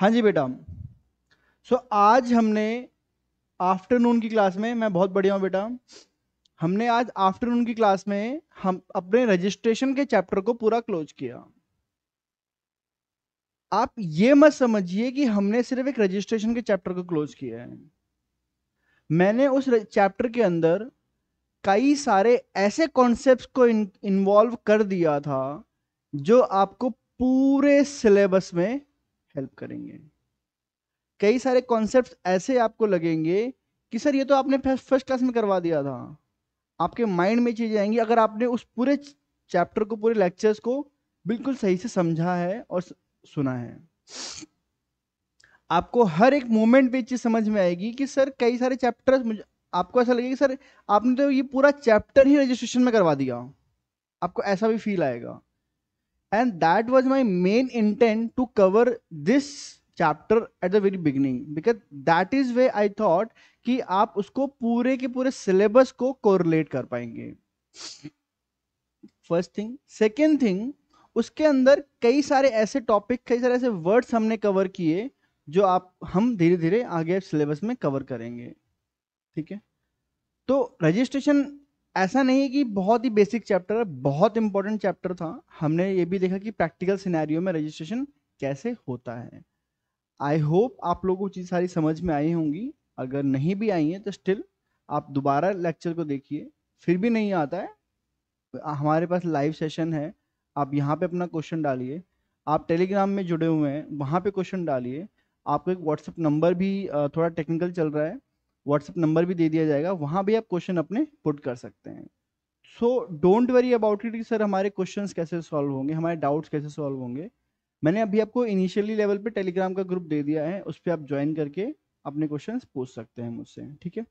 हाँ जी बेटा सो so, आज हमने आफ्टरनून की क्लास में मैं बहुत बढ़िया हूँ बेटा हमने आज आफ्टरनून की क्लास में हम अपने रजिस्ट्रेशन के चैप्टर को पूरा क्लोज किया आप ये मत समझिए कि हमने सिर्फ एक रजिस्ट्रेशन के चैप्टर को क्लोज किया है मैंने उस चैप्टर के अंदर कई सारे ऐसे कॉन्सेप्ट्स को इन्वॉल्व कर दिया था जो आपको पूरे सिलेबस में हेल्प करेंगे कई सारे कॉन्सेप्ट ऐसे आपको लगेंगे कि सर ये तो आपने फर्स्ट क्लास में करवा दिया था आपके माइंड में चीज़ें आएंगी अगर आपने उस पूरे चैप्टर को पूरे लेक्चर्स को बिल्कुल सही से समझा है और सुना है आपको हर एक मोमेंट पे चीज़ समझ में आएगी कि सर कई सारे चैप्टर्स आपको ऐसा लगेगा कि सर आपने तो ये पूरा चैप्टर ही रजिस्ट्रेशन में करवा दिया आपको ऐसा भी फील आएगा and that was my main intent to cover this chapter at the very beginning because that is way I thought कि आप उसको पूरे के पूरे सिलेबस को कोरिलेट कर पाएंगे फर्स्ट थिंग सेकेंड थिंग उसके अंदर कई सारे ऐसे टॉपिक कई सारे ऐसे वर्ड्स हमने कवर किए जो आप हम धीरे धीरे आगे सिलेबस में कवर करेंगे ठीक है तो रजिस्ट्रेशन ऐसा नहीं है कि बहुत ही बेसिक चैप्टर है बहुत इंपॉर्टेंट चैप्टर था हमने ये भी देखा कि प्रैक्टिकल सिनेरियो में रजिस्ट्रेशन कैसे होता है आई होप आप लोगों को चीज़ सारी समझ में आई होंगी अगर नहीं भी आई है तो स्टिल आप दोबारा लेक्चर को देखिए फिर भी नहीं आता है हमारे पास लाइव सेशन है आप यहाँ पे अपना क्वेश्चन डालिए आप टेलीग्राम में जुड़े हुए हैं वहाँ पे क्वेश्चन डालिए आपका एक व्हाट्सएप नंबर भी थोड़ा टेक्निकल चल रहा है व्हाट्सएप नंबर भी दे दिया जाएगा वहां भी आप क्वेश्चन अपने पुट कर सकते हैं so don't worry about it कि सर हमारे क्वेश्चन कैसे सॉल्व होंगे हमारे डाउट्स कैसे सॉल्व होंगे मैंने अभी आपको इनिशियली लेवल पे टेलीग्राम का ग्रुप दे दिया है उस पर आप ज्वाइन करके अपने क्वेश्चन पूछ सकते हैं मुझसे ठीक है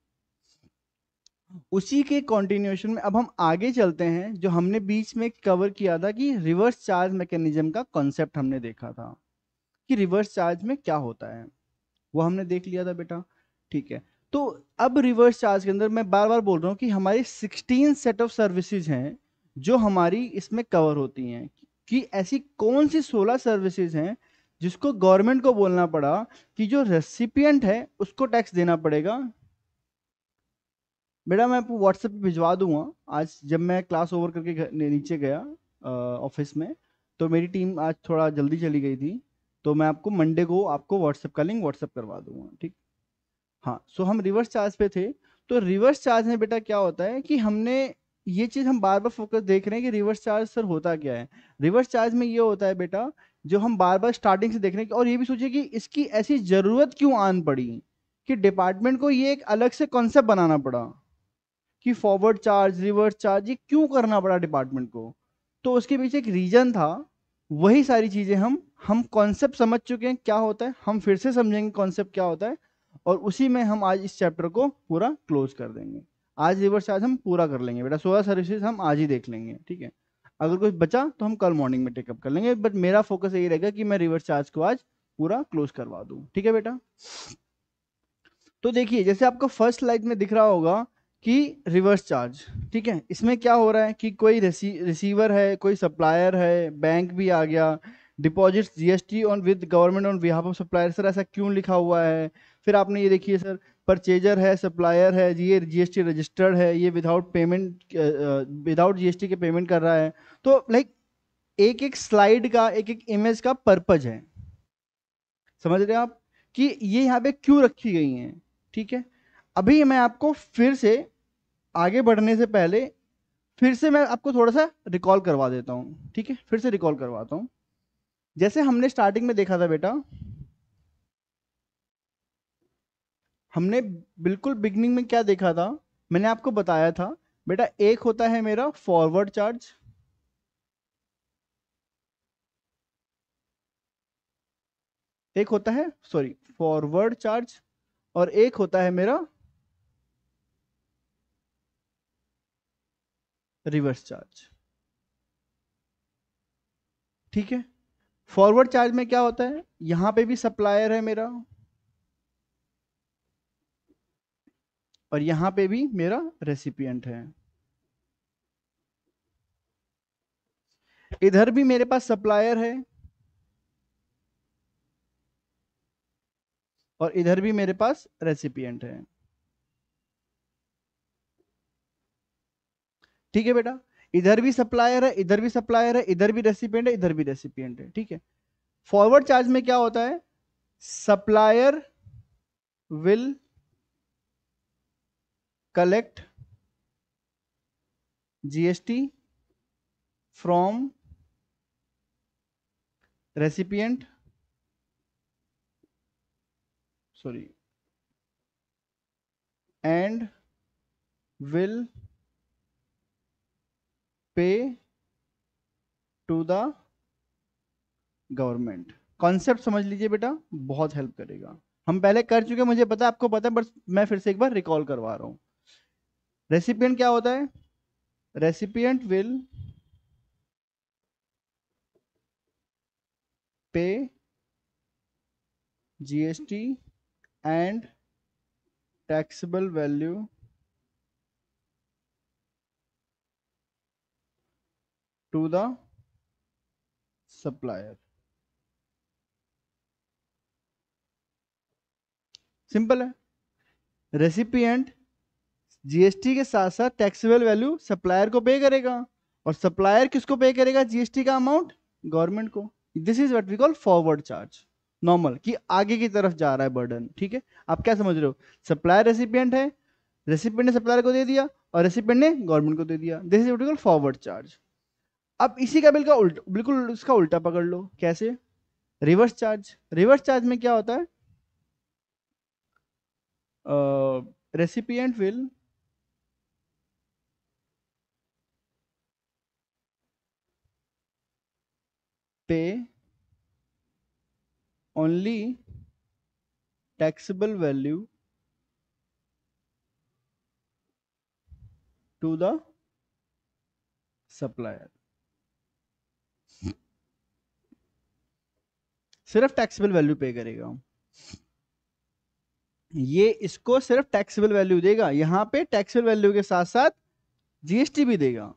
उसी के कॉन्टिन्यूएशन में अब हम आगे चलते हैं जो हमने बीच में कवर किया था कि रिवर्स चार्ज मैकेनिज्म का कॉन्सेप्ट हमने देखा था कि रिवर्स चार्ज में क्या होता है वो हमने देख लिया था बेटा ठीक है तो अब रिवर्स चार्ज के अंदर मैं बार बार बोल रहा हूँ कि हमारी सिक्सटीन सेट ऑफ सर्विसेज हैं जो हमारी इसमें कवर होती हैं कि ऐसी कौन सी सोलह सर्विसेज हैं जिसको गवर्नमेंट को बोलना पड़ा कि जो रेसिपियंट है उसको टैक्स देना पड़ेगा बेटा मैं आपको व्हाट्सएप पे भिजवा दूंगा आज जब मैं क्लास ओवर करके नीचे गया ऑफिस में तो मेरी टीम आज थोड़ा जल्दी चली गई थी तो मैं आपको मंडे को आपको व्हाट्सएप का लिंक व्हाट्सएप करवा दूंगा ठीक हाँ सो हम रिवर्स चार्ज पे थे तो रिवर्स चार्ज में बेटा क्या होता है कि हमने ये चीज़ हम बार बार फोकस देख रहे हैं कि रिवर्स चार्ज सर होता क्या है रिवर्स चार्ज में ये होता है बेटा जो हम बार बार स्टार्टिंग से देख रहे हैं और ये भी सोचिए कि इसकी ऐसी ज़रूरत क्यों आन पड़ी कि डिपार्टमेंट को ये एक अलग से कॉन्सेप्ट बनाना पड़ा कि फॉरवर्ड चार्ज रिवर्स चार्ज ये क्यों करना पड़ा डिपार्टमेंट को तो उसके पीछे एक रीज़न था वही सारी चीज़ें हम हम कॉन्सेप्ट समझ चुके हैं क्या होता है हम फिर से समझेंगे कॉन्सेप्ट क्या होता है और उसी में हम आज इस चैप्टर को पूरा क्लोज कर देंगे आज रिवर्स चार्ज हम पूरा कर लेंगे बेटा सोलह सर्विसेज हम आज ही देख लेंगे ठीक है अगर कुछ बचा तो हम कल मॉर्निंग में टेकअप कर लेंगे बट मेरा फोकस यही रहेगा कि मैं रिवर्स चार्ज को आज पूरा क्लोज करवा दूँ ठीक है बेटा तो देखिए जैसे आपको फर्स्ट लाइट में दिख रहा होगा कि रिवर्स चार्ज ठीक है इसमें क्या हो रहा है कि कोई रिसी, रिसीवर है कोई सप्लायर है बैंक भी आ गया deposits GST on with government on behalf of supplier sir ऐसा क्यों लिखा हुआ है फिर आपने ये देखिए सर परचेजर है सप्लायर है ये जीएसटी रजिस्टर्ड है ये विदाउट पेमेंट विदाउट जीएसटी के पेमेंट कर रहा है तो लाइक एक एक स्लाइड का एक एक इमेज का पर्पज है समझ रहे हैं आप कि ये यहाँ पे क्यों रखी गई हैं ठीक है अभी मैं आपको फिर से आगे बढ़ने से पहले फिर से मैं आपको थोड़ा सा रिकॉल करवा देता हूँ ठीक है फिर से रिकॉल करवाता हूँ जैसे हमने स्टार्टिंग में देखा था बेटा हमने बिल्कुल बिगनिंग में क्या देखा था मैंने आपको बताया था बेटा एक होता है मेरा फॉरवर्ड चार्ज एक होता है सॉरी फॉरवर्ड चार्ज और एक होता है मेरा रिवर्स चार्ज ठीक है फॉरवर्ड चार्ज में क्या होता है यहां पे भी सप्लायर है मेरा और यहां पे भी मेरा रेसिपियंट है इधर भी मेरे पास सप्लायर है और इधर भी मेरे पास रेसिपियंट है ठीक है बेटा इधर भी सप्लायर है इधर भी सप्लायर है इधर भी रेसिपियंट है इधर भी रेसिपियंट है ठीक है फॉरवर्ड चार्ज में क्या होता है supplier will collect GST from recipient sorry and will pay to the government concept समझ लीजिए बेटा बहुत हेल्प करेगा हम पहले कर चुके मुझे पता आपको पता बट मैं फिर से एक बार रिकॉल करवा रहा हूं रेसिपियंट क्या होता है recipient will pay GST and taxable value to the supplier simple है रेसिपिएंट जीएसटी के साथ साथ टैक्सेबल वैल्यू सप्लायर को पे करेगा और सप्लायर किसको पे करेगा जीएसटी का अमाउंट गवर्नमेंट को this is what we call forward charge normal कि आगे की तरफ जा रहा है बर्डन ठीक है आप क्या समझ रहे हो सप्लायर रेसिपियंट है रेसिपियंट ने सप्लायर को दे दिया और रेसिपियंट ने गवर्नमेंट को दे दिया this is what we call forward charge अब इसी का बिल का उल्टा बिल्कुल इसका उल्टा पकड़ लो कैसे रिवर्स चार्ज रिवर्स चार्ज में क्या होता है recipient will pay only taxable value to the supplier सिर्फ टैक्सेबल वैल्यू पे करेगा ये इसको सिर्फ टैक्सेबल वैल्यू देगा यहां पे टैक्सेबल वैल्यू के साथ साथ जीएसटी भी देगा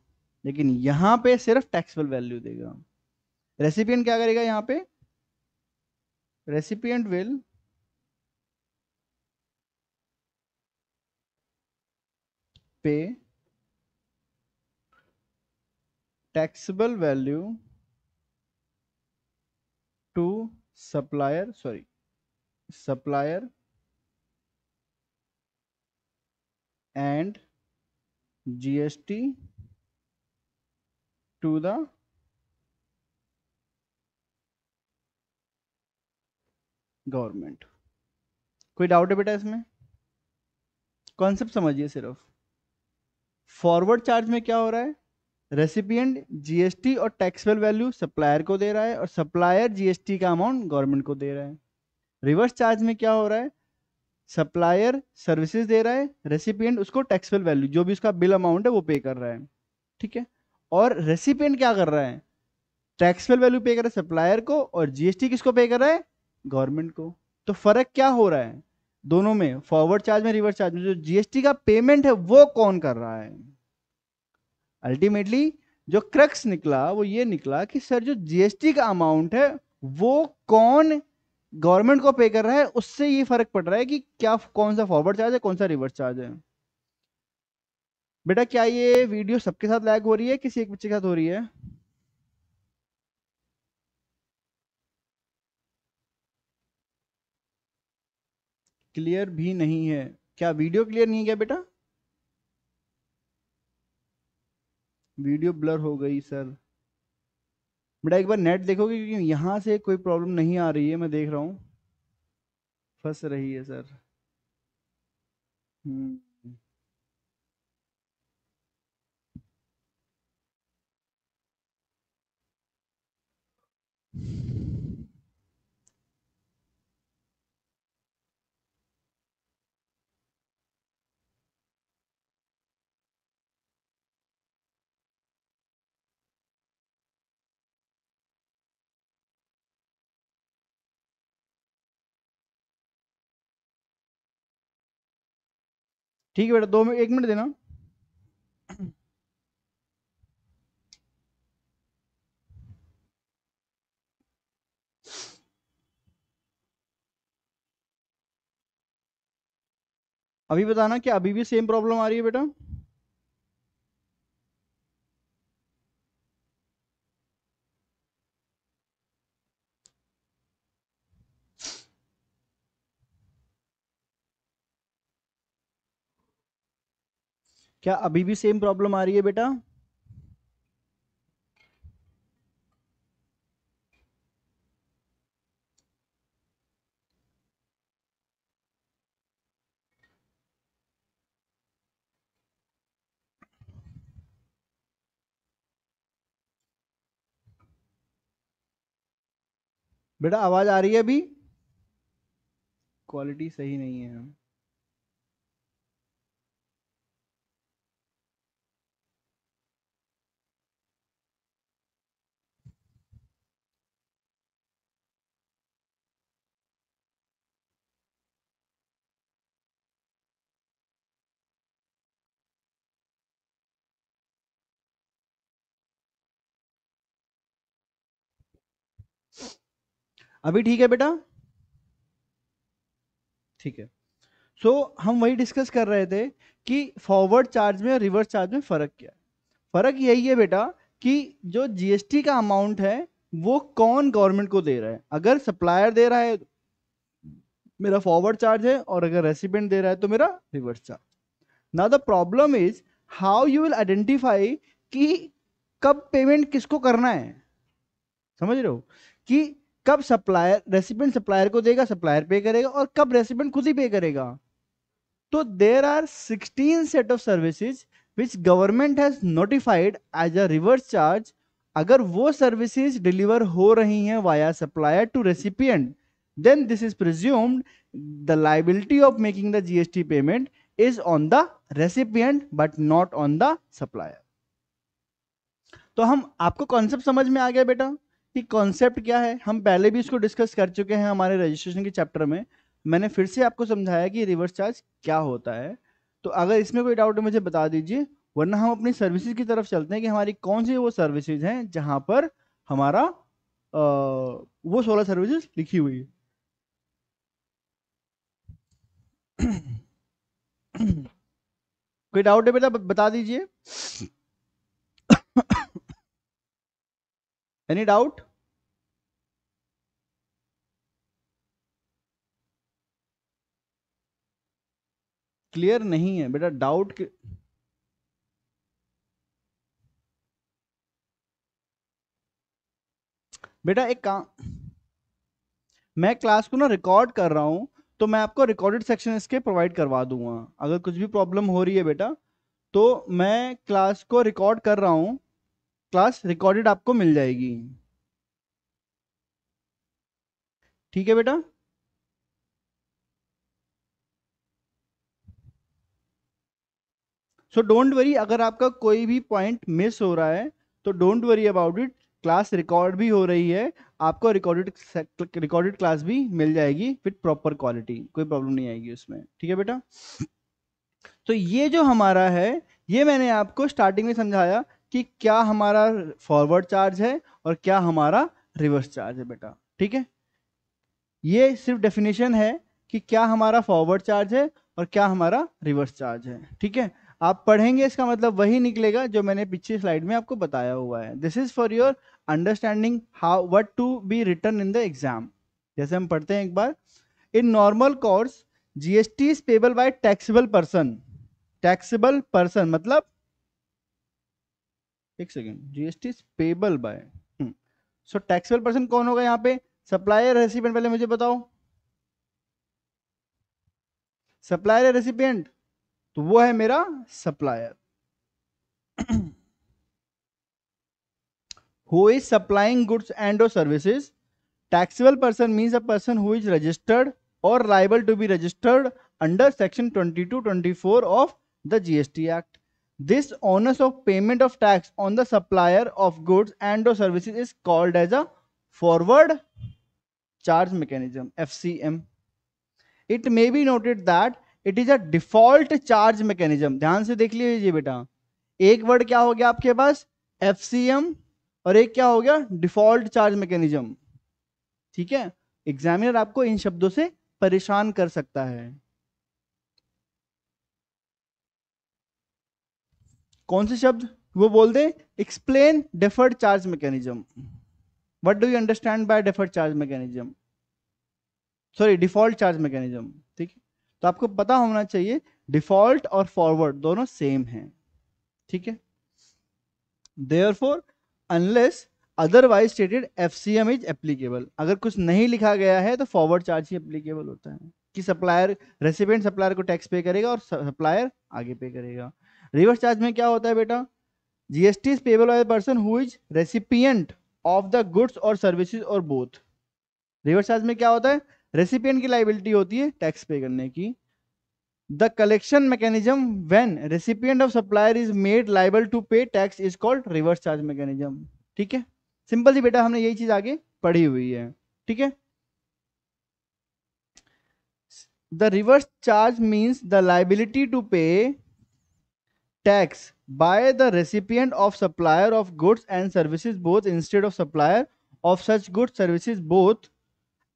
लेकिन यहां पे सिर्फ टैक्सेबल वैल्यू देगा रेसिपियंट क्या करेगा यहां पे recipient will pay taxable value to supplier sorry supplier and GST to the government कोई डाउट है बेटा इसमें कॉन्सेप्ट समझिए सिर्फ फॉरवर्ड चार्ज में क्या हो रहा है रेसिपियंट जीएसटी और टैक्सेबल वैल्यू सप्लायर को दे रहा है और सप्लायर जीएसटी का अमाउंट गवर्नमेंट को दे रहा है रिवर्स चार्ज में क्या हो रहा है सप्लायर सर्विसेज दे रहा है रेसिपियंट उसको टैक्सेबल वैल्यू जो भी उसका बिल अमाउंट है वो पे कर रहा है ठीक है और रेसिपियंट क्या कर रहा है टैक्सेबल वैल्यू पे कर रहा है सप्लायर को और जीएसटी किसको पे कर रहा है गवर्नमेंट को तो फर्क क्या हो रहा है दोनों में फॉरवर्ड चार्ज में रिवर्स चार्ज में जो जीएसटी का पेमेंट है वो कौन कर रहा है अल्टीमेटली जो क्रक्स निकला वो ये निकला कि सर जो जीएसटी का अमाउंट है वो कौन गवर्नमेंट को पे कर रहा है उससे ये फर्क पड़ रहा है कि क्या कौन सा फॉरवर्ड चार्ज है कौन सा रिवर्स चार्ज है बेटा क्या ये वीडियो सबके साथ लैग हो रही है किसी एक बच्चे के साथ हो रही है क्लियर भी नहीं है क्या वीडियो क्लियर नहीं है क्या बेटा वीडियो ब्लर हो गई सर बेटा एक बार नेट देखोगे क्योंकि यहाँ से कोई प्रॉब्लम नहीं आ रही है मैं देख रहा हूँ फंस रही है सर हम्म ठीक है बेटा दो मिनट एक मिनट देना अभी बताना कि अभी भी सेम प्रॉब्लम आ रही है बेटा क्या अभी भी सेम प्रॉब्लम आ रही है बेटा बेटा आवाज आ रही है अभी क्वालिटी सही नहीं है अभी ठीक है बेटा ठीक है सो so, हम वही डिस्कस कर रहे थे कि फॉरवर्ड चार्ज में और रिवर्स चार्ज में फ़र्क क्या है फ़र्क यही है बेटा कि जो जीएसटी का अमाउंट है वो कौन गवर्नमेंट को दे रहा है अगर सप्लायर दे रहा है मेरा फॉरवर्ड चार्ज है और अगर रेसिपेंट दे रहा है तो मेरा रिवर्स चार्ज ना the problem is how you will identify कि कब पेमेंट किसको करना है समझ रहे हो कि कब सप्लायर रेसिपेंट सप्लायर को देगा सप्लायर पे करेगा और कब रेसिपेंट खुद ही पे करेगा तो there are 16 set of services which government has notified as a reverse charge अगर वो सर्विसेज डिलीवर हो रही हैं via supplier to recipient then this is presumed the liability of making the GST payment is on the recipient but not on the supplier तो हम आपको concept समझ में आ गया बेटा कि कॉन्सेप्ट क्या है हम पहले भी इसको डिस्कस कर चुके हैं हमारे रजिस्ट्रेशन के चैप्टर में मैंने फिर से आपको समझाया कि रिवर्स चार्ज क्या होता है तो अगर इसमें कोई डाउट है मुझे बता दीजिए वरना हम अपनी सर्विसेज की तरफ चलते हैं कि हमारी कौन सी वो सर्विसेज हैं जहां पर हमारा आ, वो सोलह सर्विसेज लिखी हुई है कोई डाउट है बेटा बता दीजिए any doubt क्लियर नहीं है बेटा डाउट बेटा एक काम मैं क्लास को ना रिकॉर्ड कर रहा हूं तो मैं आपको रिकॉर्डेड सेक्शन इसके प्रोवाइड करवा दूंगा अगर कुछ भी प्रॉब्लम हो रही है बेटा तो मैं क्लास को रिकॉर्ड कर रहा हूं क्लास रिकॉर्डेड आपको मिल जाएगी ठीक है बेटा सो डोंट वरी अगर आपका कोई भी पॉइंट मिस हो रहा है तो don't worry about it class record भी हो रही है आपको रिकॉर्डेड रिकॉर्डेड क्लास भी मिल जाएगी विथ प्रॉपर क्वालिटी कोई प्रॉब्लम नहीं आएगी उसमें ठीक है बेटा तो ये जो हमारा है ये मैंने आपको स्टार्टिंग में समझाया कि क्या हमारा फॉरवर्ड चार्ज है और क्या हमारा रिवर्स चार्ज है बेटा ठीक है ये सिर्फ डेफिनेशन है कि क्या हमारा फॉरवर्ड चार्ज है और क्या हमारा रिवर्स चार्ज है ठीक है आप पढ़ेंगे इसका मतलब वही निकलेगा जो मैंने पिछली स्लाइड में आपको बताया हुआ है this is for your understanding how what to be written in the exam जैसे हम पढ़ते हैं एक बार इन normal course GST is payable by taxable person taxable person मतलब एक second GST payable by so taxable person कौन होगा यहाँ पे सप्लायर रेसिपियंट पहले मुझे बताओ सप्लायर रेसिपियंट तो वो है मेरा supplier who is supplying goods and services taxable person means a person who is registered और liable to be registered under section twenty two twenty four of the GST act This onus of payment of tax on the supplier of goods and or services is called as a forward charge mechanism FCM. It may be noted that it is a default charge mechanism ध्यान से देख लीजिए बेटा एक word क्या हो गया आपके पास एफ और एक क्या हो गया डिफॉल्ट चार्ज मैकेनिज्म ठीक है एग्जामिनर आपको इन शब्दों से परेशान कर सकता है कौन से शब्द वो बोल दे explain deferred charge mechanism what do you understand by deferred charge mechanism sorry default charge mechanism ठीक है तो आपको पता होना चाहिए डिफॉल्ट और फॉरवर्ड दोनों सेम हैं ठीक है therefore unless otherwise stated F C M is applicable अगर कुछ नहीं लिखा गया है तो फॉरवर्ड चार्ज ही एप्लीकेबल होता है कि सप्लायर रेसिपेंट सप्लायर को टैक्स पे करेगा और सप्लायर आगे पे करेगा रिवर्स चार्ज में क्या होता है बेटा GST payable by person who is recipient of the goods और सर्विसेज और बोथ रिवर्स चार्ज में क्या होता है रेसिपियंट की लाइबिलिटी होती है टैक्स पे करने की the collection mechanism when recipient of supplier is made liable to pay tax is called reverse charge mechanism ठीक है सिंपल सी बेटा हमने यही चीज आगे पढ़ी हुई है ठीक है the reverse charge means the liability to pay tax by the recipient of supplier of goods and services both instead of supplier of such goods services both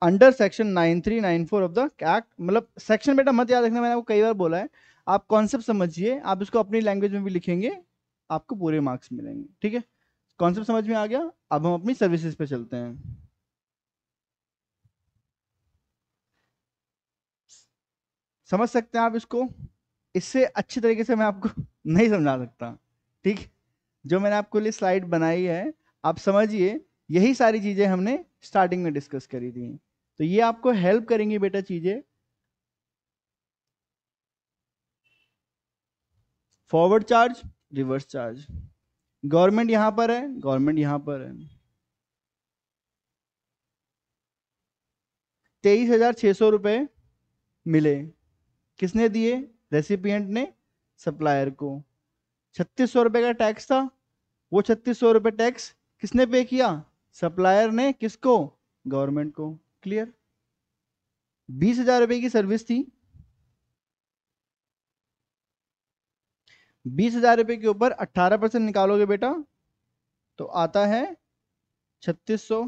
under section 9394 of the act मतलब section बेटा मत याद रखना मैंने आपको कई बार बोला है आप कॉन्सेप्ट समझिए आप इसको अपनी लैंग्वेज में भी लिखेंगे आपको पूरे मार्क्स मिलेंगे ठीक है कॉन्सेप्ट समझ में आ गया अब हम अपनी सर्विसेज पे चलते हैं समझ सकते हैं आप इसको इससे अच्छी तरीके से मैं आपको नहीं समझा सकता ठीक जो मैंने आपको लिए स्लाइड बनाई है आप समझिए यही सारी चीज़ें हमने स्टार्टिंग में डिस्कस करी थी तो ये आपको हेल्प करेंगी बेटा चीज़ें forward charge reverse charge government यहां पर है गवर्नमेंट यहां पर है तेईस हजार छह सौ रुपए मिले किसने दिए रेसिपियंट ने सप्लायर को छत्तीस सौ रुपये का टैक्स था वो छत्तीस सौ रुपये टैक्स किसने पे किया सप्लायर ने किसको गवर्नमेंट को क्लियर बीस हजार रुपये की सर्विस थी बीस हजार रुपये के ऊपर अट्ठारह परसेंट निकालोगे बेटा तो आता है छत्तीस सौ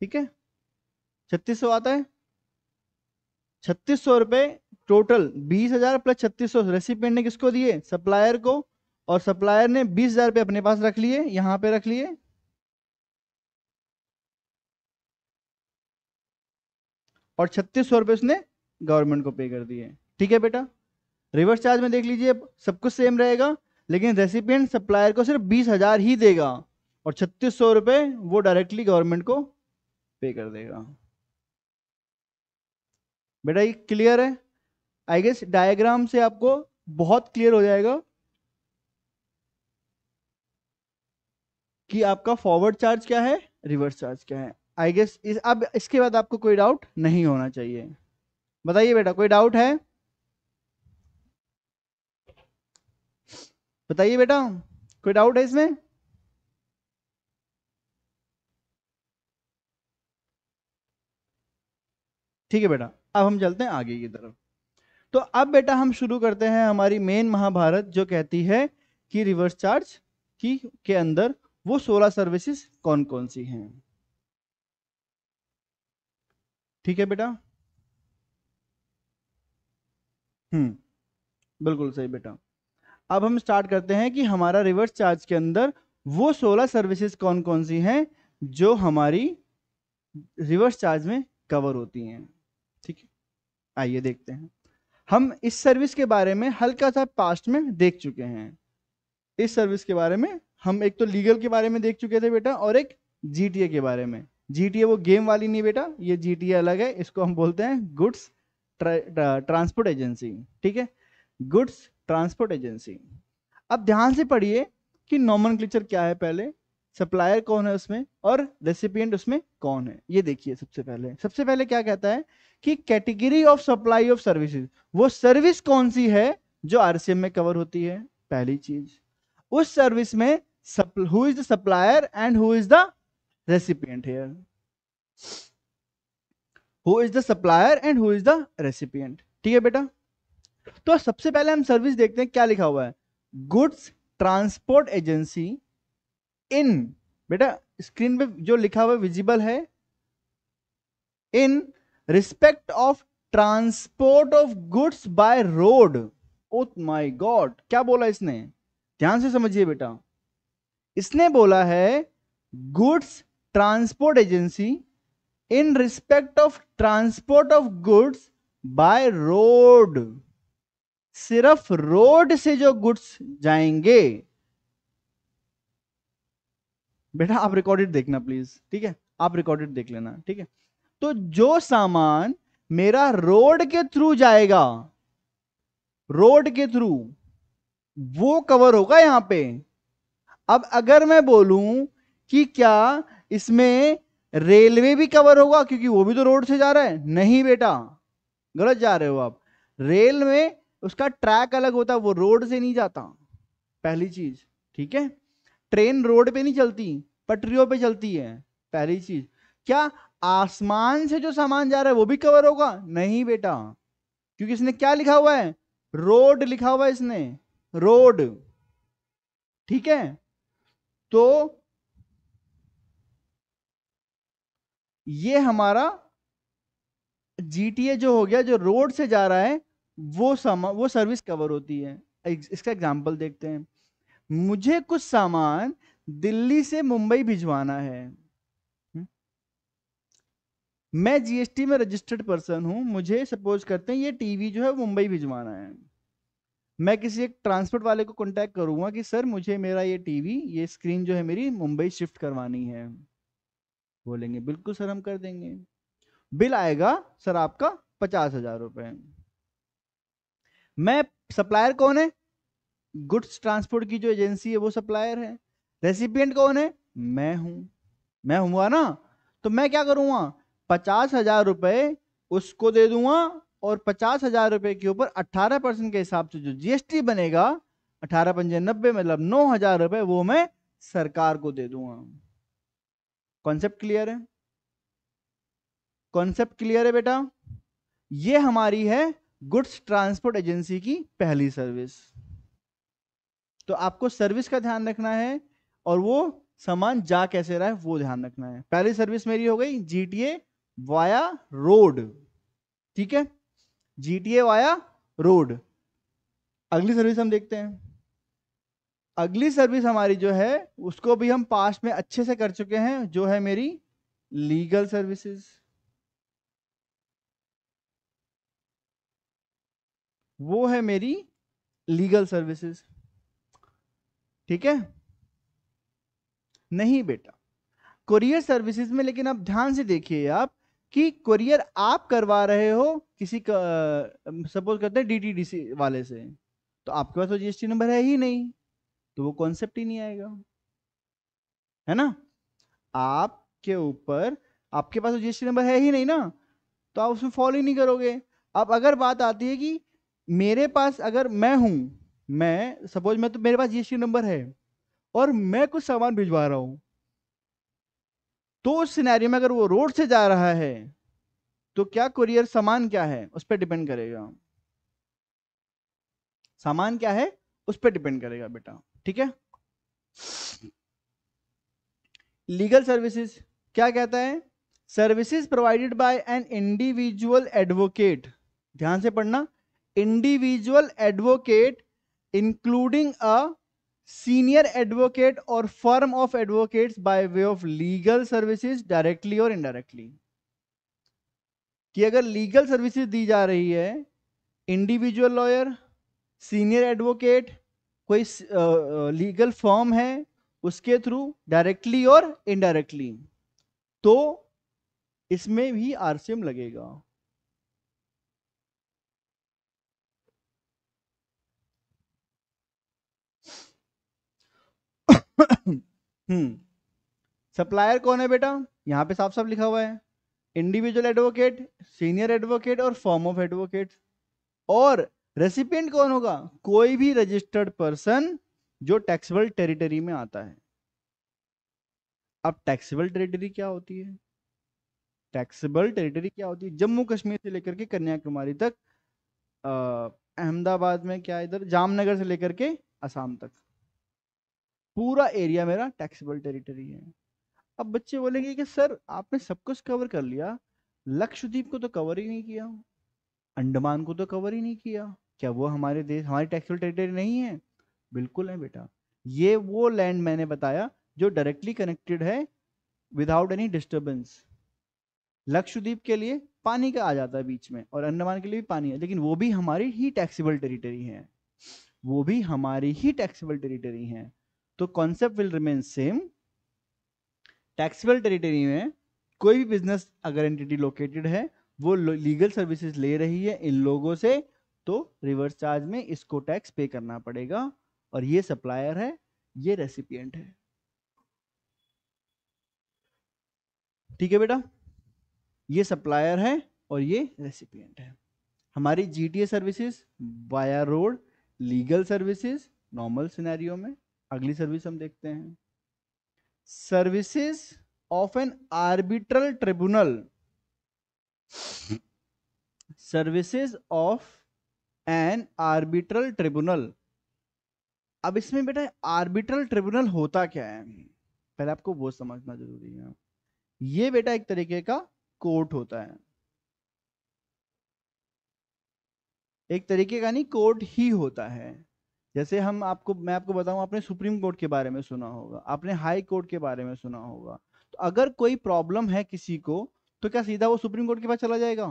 ठीक है छत्तीस सौ आता है छत्तीस सौ रुपये टोटल 20,000 प्लस छत्तीस रेसिपेंट ने किसको दिए सप्लायर को और सप्लायर ने 20,000 रुपये अपने पास रख लिए यहां पे रख लिए और छत्तीस सौ रुपये उसने गवर्नमेंट को पे कर दिए ठीक है बेटा रिवर्स चार्ज में देख लीजिए सब कुछ सेम रहेगा लेकिन रेसिपेंट सप्लायर को सिर्फ बीस हजार ही देगा और छत्तीस सौ रुपये वो डायरेक्टली गवर्नमेंट को पे कर देगा बेटा ये क्लियर है आई गेस डायग्राम से आपको बहुत क्लियर हो जाएगा कि आपका फॉरवर्ड चार्ज क्या है रिवर्स चार्ज क्या है आई गेस इस अब इसके बाद आपको कोई डाउट नहीं होना चाहिए बताइए बेटा कोई डाउट है बताइए बेटा कोई डाउट है इसमें ठीक है बेटा अब हम चलते हैं आगे की तरफ तो अब बेटा हम शुरू करते हैं हमारी मेन महाभारत जो कहती है कि रिवर्स चार्ज की के अंदर वो सोलह सर्विसेज कौन कौन सी हैं ठीक है बेटा हम्म बिल्कुल सही बेटा अब हम स्टार्ट करते हैं कि हमारा रिवर्स चार्ज के अंदर वो सोलह सर्विसेज कौन कौन सी हैं जो हमारी रिवर्स चार्ज में कवर होती हैं ठीक है आइए देखते हैं हम इस सर्विस के बारे में हल्का सा पास्ट में देख चुके हैं इस सर्विस के बारे में हम एक तो लीगल के बारे में देख चुके थे बेटा और एक जीटीए के बारे में जीटीए वो गेम वाली नहीं बेटा ये जीटीए अलग है इसको हम बोलते हैं गुड्स ट्रांसपोर्ट एजेंसी ठीक है गुड्स ट्रांसपोर्ट एजेंसी अब ध्यान से पढ़िए कि नॉमन क्या है पहले सप्लायर कौन है उसमें और रेसिपियंट उसमें कौन है ये देखिए सबसे पहले सबसे पहले क्या कहता है कि category of supply of services वो सर्विस कौन सी है जो आरसीएम में कवर होती है पहली चीज उस सर्विस में who is the supplier and who is the recipient here who is the supplier and who is the recipient ठीक है बेटा तो सबसे पहले हम सर्विस देखते हैं क्या लिखा हुआ है गुड्स ट्रांसपोर्ट एजेंसी इन बेटा स्क्रीन पे जो लिखा हुआ विजिबल है in respect of transport of goods by road oh my god क्या बोला इसने ध्यान से समझिए बेटा इसने बोला है goods transport agency in respect of transport of goods by road सिर्फ रोड से जो गुड्स जाएंगे बेटा आप रिकॉर्डेड देखना प्लीज ठीक है आप रिकॉर्डेड देख लेना ठीक है तो जो सामान मेरा रोड के थ्रू जाएगा रोड के थ्रू वो कवर होगा यहां पे अब अगर मैं बोलूं कि क्या इसमें रेलवे भी कवर होगा क्योंकि वो भी तो रोड से जा रहा है नहीं बेटा गलत जा रहे हो आप रेल में उसका ट्रैक अलग होता है वो रोड से नहीं जाता पहली चीज ठीक है ट्रेन रोड पे नहीं चलती पटरियों पे चलती है पहली चीज क्या आसमान से जो सामान जा रहा है वो भी कवर होगा नहीं बेटा क्योंकि इसने क्या लिखा हुआ है रोड लिखा हुआ है इसने रोड ठीक है तो ये हमारा जीटीए जो हो गया जो रोड से जा रहा है वो सामान वो सर्विस कवर होती है इसका एग्जांपल देखते हैं मुझे कुछ सामान दिल्ली से मुंबई भिजवाना है हम्म? मैं जीएसटी में रजिस्टर्ड पर्सन हूं मुझे सपोज करते हैं ये टीवी जो है मुंबई भिजवाना है मैं किसी एक ट्रांसपोर्ट वाले को कॉन्टेक्ट करूंगा कि सर मुझे मेरा ये टीवी ये स्क्रीन जो है मेरी मुंबई शिफ्ट करवानी है बोलेंगे बिल्कुल सर हम कर देंगे बिल आएगा सर आपका पचास हजार रुपये मैं सप्लायर कौन है गुड्स ट्रांसपोर्ट की जो एजेंसी है वो सप्लायर है रेसिपियंट कौन है मैं हूं मैं हुआ ना तो मैं क्या करूंगा पचास हजार रुपए उसको दे दूंगा और पचास हजार रुपए के ऊपर अट्ठारह परसेंट के हिसाब से जो जीएसटी बनेगा अठारह पंजे नब्बे मतलब नौ हजार रुपए वो मैं सरकार को दे दूंगा कॉन्सेप्ट क्लियर है कॉन्सेप्ट क्लियर है बेटा ये हमारी है गुड्स ट्रांसपोर्ट एजेंसी की पहली सर्विस तो आपको सर्विस का ध्यान रखना है और वो सामान जा कैसे रहा है वो ध्यान रखना है पहली सर्विस मेरी हो गई जीटीए वाया रोड ठीक है जीटीए वाया रोड अगली सर्विस हम देखते हैं अगली सर्विस हमारी जो है उसको भी हम पास्ट में अच्छे से कर चुके हैं जो है मेरी लीगल सर्विसेज वो है मेरी लीगल सर्विसेज ठीक है नहीं बेटा कुरियर सर्विसेज में लेकिन आप ध्यान से देखिए आप कि कुरियर आप करवा रहे हो किसी सपोज करते हैं डीटीडीसी वाले से तो आपके पास तो जीएसटी नंबर है ही नहीं तो वो कॉन्सेप्ट ही नहीं आएगा है ना आपके ऊपर आपके पास तो जीएसटी नंबर है ही नहीं ना तो आप उसमें फॉलो ही नहीं करोगे अब अगर बात आती है कि मेरे पास अगर मैं हूं मैं सपोज मैं तो मेरे पास जीएसटी नंबर है और मैं कुछ सामान भिजवा रहा हूं तो उस सिनेरियो में अगर वो रोड से जा रहा है तो क्या कुरियर सामान क्या है उस पर डिपेंड करेगा सामान क्या है उस पर डिपेंड करेगा बेटा ठीक है लीगल सर्विसेज क्या कहता है services provided by an individual advocate ध्यान से पढ़ना individual advocate including a senior advocate or firm of advocates by way of legal services directly or indirectly कि अगर लीगल सर्विसेज दी जा रही है इंडिविजुअल लॉयर सीनियर एडवोकेट कोई लीगल uh, फॉर्म है उसके थ्रू डायरेक्टली और इनडायरेक्टली तो इसमें भी आरसीएम लगेगा सप्लायर हम्म। कौन है बेटा यहाँ पे साफ साफ लिखा हुआ है इंडिविजुअल एडवोकेट सीनियर एडवोकेट और फॉर्म ऑफ एडवोकेट और रेसिपियंट कौन होगा कोई भी रजिस्टर्ड पर्सन जो टैक्सेबल टेरिटरी में आता है अब टैक्सेबल टेरिटरी क्या होती है टैक्सेबल टेरिटरी क्या होती है जम्मू कश्मीर से लेकर के कन्याकुमारी तक अहमदाबाद में क्या इधर जामनगर से लेकर के असम तक पूरा एरिया मेरा टैक्सीबल टेरिटरी है अब बच्चे बोलेंगे कि सर आपने सब कुछ कवर कर लिया लक्षद्वीप को तो कवर ही नहीं किया अंडमान को तो कवर ही नहीं किया क्या वो हमारे देश हमारी टैक्सीबल टेरिटरी नहीं है बिल्कुल है बेटा ये वो लैंड मैंने बताया जो डायरेक्टली कनेक्टेड है विदाउट एनी डिस्टर्बेंस लक्षद्वीप के लिए पानी का आ जाता है बीच में और अंडमान के लिए भी पानी है लेकिन वो भी हमारी ही टैक्सीबल टेरिटरी है वो भी हमारी ही टैक्सीबल टेरिटरी है तो concept will remain same taxable territory में कोई भी बिजनेस अगर एंटिटी लोकेटेड है वो लीगल सर्विसेज ले रही है इन लोगों से तो रिवर्स चार्ज में इसको टैक्स पे करना पड़ेगा और ये सप्लायर है ये रेसिपियंट है ठीक है बेटा ये सप्लायर है और ये रेसिपियंट है हमारी GTA services via road legal services normal scenario में अगली सर्विस हम देखते हैं services of an arbitral tribunal services of an arbitral tribunal अब इसमें बेटा आर्बिट्रल ट्रिब्यूनल होता क्या है पहले आपको वो समझना जरूरी है ये बेटा एक तरीके का कोर्ट होता है एक तरीके का नहीं कोर्ट ही होता है जैसे हम आपको मैं आपको बताऊं आपने सुप्रीम कोर्ट के बारे में सुना होगा आपने हाई कोर्ट के बारे में सुना होगा तो अगर कोई प्रॉब्लम है किसी को तो क्या सीधा वो सुप्रीम कोर्ट के पास चला जाएगा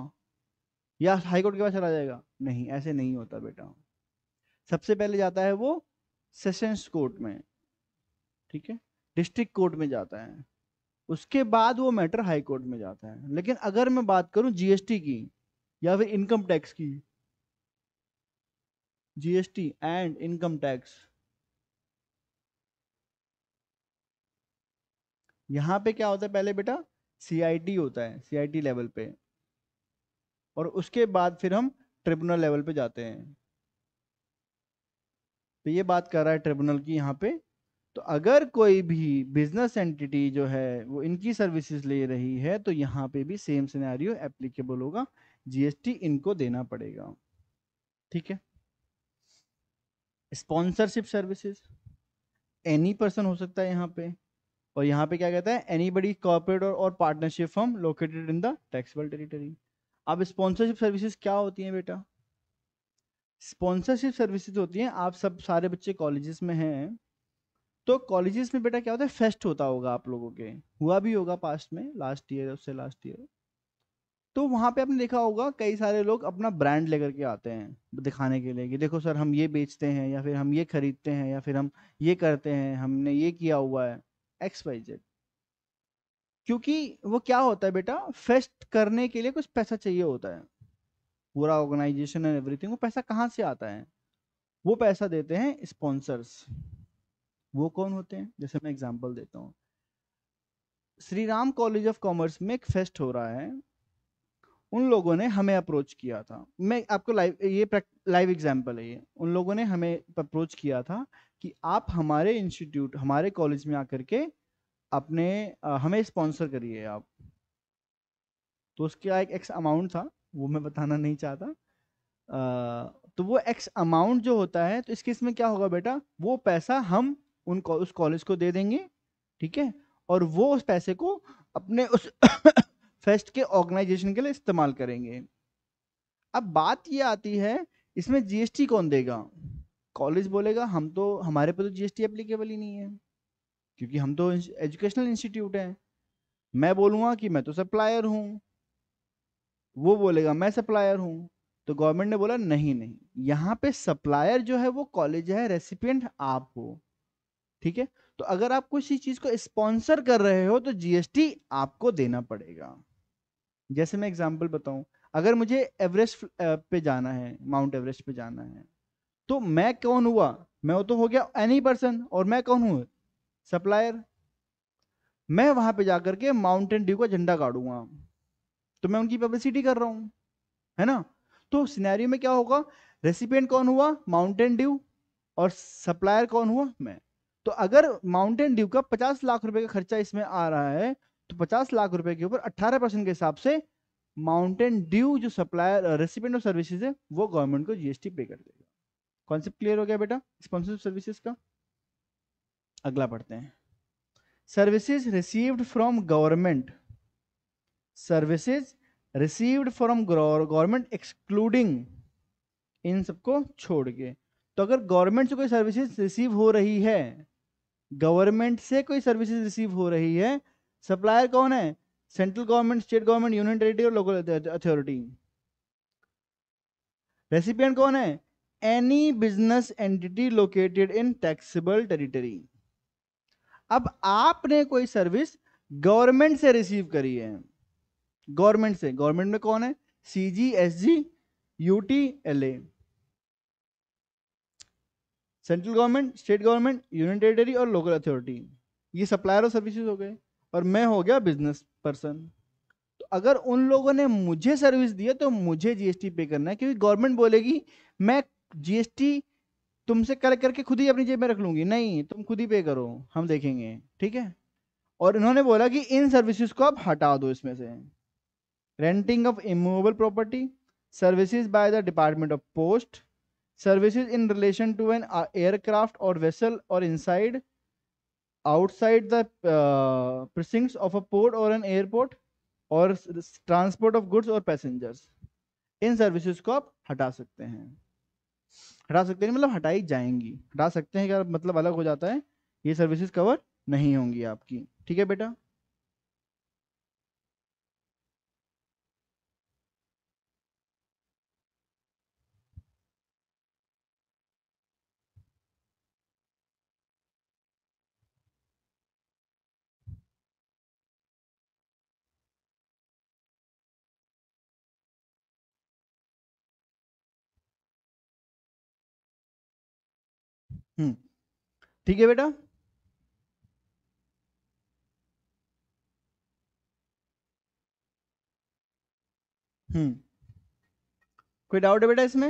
या हाई कोर्ट के पास चला जाएगा नहीं ऐसे नहीं होता बेटा सबसे पहले जाता है वो सेशंस कोर्ट में ठीक है डिस्ट्रिक्ट कोर्ट में जाता है उसके बाद वो मैटर हाई कोर्ट में जाता है लेकिन अगर मैं बात करूं जीएसटी की या फिर इनकम टैक्स की जीएसटी एंड इनकम टैक्स यहां पे क्या होता है पहले बेटा सीआईटी होता है सीआईटी लेवल पे और उसके बाद फिर हम ट्रिब्यूनल लेवल पे जाते हैं तो ये बात कर रहा है ट्रिब्यूनल की यहां पे तो अगर कोई भी बिजनेस एंटिटी जो है वो इनकी सर्विसेज ले रही है तो यहाँ पे भी सेम सिनेरियो एप्लीकेबल होगा जीएसटी इनको देना पड़ेगा ठीक है स्पॉन्सरशिप सर्विसेज एनी पर्सन हो सकता है यहाँ पे और यहाँ पे क्या कहता है एनी बडी कॉर्पोरेट और partnership firm located in the taxable territory अब स्पॉन्सरशिप सर्विसेज क्या होती हैं बेटा स्पॉन्सरशिप सर्विसेज होती हैं आप सब सारे बच्चे कॉलेजेस में हैं तो कॉलेजेस में बेटा क्या होता है फेस्ट होता होगा आप लोगों के हुआ भी होगा पास्ट में लास्ट ईयर उससे लास्ट ईयर तो वहाँ पे आपने देखा होगा कई सारे लोग अपना ब्रांड लेकर के आते हैं दिखाने के लिए कि देखो सर हम ये बेचते हैं या फिर हम ये खरीदते हैं या फिर हम ये करते हैं हमने ये किया हुआ है एक्स वाई जेड क्योंकि वो क्या होता है बेटा फेस्ट करने के लिए कुछ पैसा चाहिए होता है पूरा ऑर्गेनाइजेशन एंड एवरीथिंग वो पैसा कहाँ से आता है वो पैसा देते हैं स्पॉन्सर्स वो कौन होते हैं जैसे मैं एग्जाम्पल देता हूँ Shri Ram college of commerce में एक फेस्ट हो रहा है उन लोगों ने हमें अप्रोच किया था मैं आपको लाइव ये लाइव एग्जाम्पल है ये उन लोगों ने हमें अप्रोच किया था कि आप हमारे इंस्टीट्यूट हमारे कॉलेज में आकर के अपने आ, हमें स्पॉन्सर करिए आप तो उसका एक एक्स अमाउंट था वो मैं बताना नहीं चाहता आ, तो वो एक्स अमाउंट जो होता है तो इस केस में क्या होगा बेटा वो पैसा हम उन उस कॉलेज को दे देंगे ठीक है और वो उस पैसे को अपने उस फेस्ट के ऑर्गेनाइजेशन के लिए इस्तेमाल करेंगे अब बात ये आती है इसमें जीएसटी कौन देगा कॉलेज बोलेगा हम तो हमारे पे तो जीएसटी एप्लीकेबल ही नहीं है क्योंकि हम तो एजुकेशनल इंस्टीट्यूट हैं मैं बोलूँगा कि मैं तो सप्लायर हूँ वो बोलेगा मैं सप्लायर हूँ तो गवर्नमेंट ने बोला नहीं नहीं यहाँ पे सप्लायर जो है वो कॉलेज है रेसिपियंट आप हो ठीक है तो अगर आप किसी चीज को स्पॉन्सर कर रहे हो तो जीएसटी आपको देना पड़ेगा जैसे मैं एग्जाम्पल बताऊं अगर मुझे एवरेस्ट पे जाना है माउंट एवरेस्ट पे जाना है तो मैं कौन हुआ मैं वो तो हो गया एनी पर्सन और मैं कौन हूँ सप्लायर मैं वहां पे जाकर के माउंटेन ड्यू का झंडा गाड़ूंगा तो मैं उनकी पब्लिसिटी कर रहा हूँ है ना तो सिनेरियो में क्या होगा रेसिपिएंट कौन हुआ माउंटेन ड्यू और सप्लायर कौन हुआ मैं तो अगर माउंटेन ड्यू का पचास लाख रुपए का खर्चा इसमें आ रहा है तो पचास लाख रुपए के ऊपर अट्ठारह परसेंट के हिसाब से माउंटेन ड्यू जो सप्लायर रेसिपेंट ऑफ सर्विसेज है वो गवर्नमेंट को जीएसटी पे कर देगा कॉन्सेप्ट क्लियर हो गया बेटा स्पॉन्सरशिप सर्विसेज का अगला पढ़ते हैं services received from government services received from government excluding इन सबको छोड़ के तो अगर गवर्नमेंट से कोई सर्विसेज रिसीव हो रही है गवर्नमेंट से कोई सर्विसेज रिसीव हो रही है सप्लायर कौन है central government state government union territory और लोकल अथॉरिटी रेसिपियंट कौन है any business entity located in taxable territory अब आपने कोई सर्विस गवर्नमेंट से रिसीव करी है गवर्नमेंट से गवर्नमेंट में कौन है C G S G U T L A central government state government union territory और लोकल अथॉरिटी ये सप्लायर और सर्विसेज हो गए और मैं हो गया बिजनेस पर्सन तो अगर उन लोगों ने मुझे सर्विस दिया तो मुझे जीएसटी पे करना है क्योंकि गवर्नमेंट बोलेगी मैं जीएसटी तुमसे कर करके खुद ही अपनी जेब में रख लूंगी नहीं तुम खुद ही पे करो हम देखेंगे ठीक है और इन्होंने बोला कि इन सर्विसेज को आप हटा दो इसमें से renting of immovable property services by the department of post services in relation to an aircraft और वेसल और inside outside the uh, precincts of a port or an और ट्रांसपोर्ट ऑफ गुड्स और पैसेंजर्स इन services को आप हटा सकते हैं हटा सकते हैं मतलब हटाई जाएंगी हटा सकते हैं क्या मतलब अलग हो जाता है ये सर्विसेज कवर नहीं होंगी आपकी ठीक है बेटा हम्म ठीक है बेटा हम्म कोई डाउट है बेटा इसमें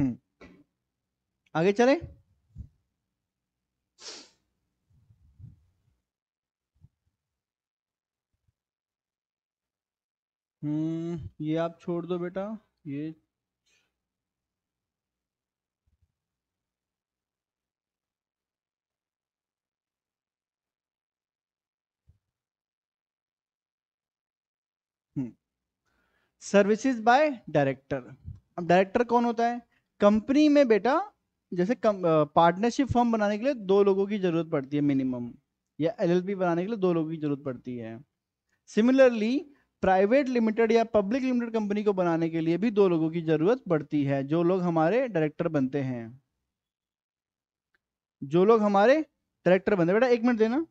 हम्म आगे चले हम्म ये आप छोड़ दो बेटा ये सर्विसेज बाय डायरेक्टर अब डायरेक्टर कौन होता है कंपनी में बेटा जैसे पार्टनरशिप फॉर्म बनाने के लिए दो लोगों की जरूरत पड़ती है मिनिमम या एलएलबी बनाने के लिए दो लोगों की जरूरत पड़ती है सिमिलरली प्राइवेट लिमिटेड या पब्लिक लिमिटेड कंपनी को बनाने के लिए भी दो लोगों की जरूरत पड़ती है जो लोग हमारे डायरेक्टर बनते हैं जो लोग हमारे डायरेक्टर बनते बेटा एक मिनट देना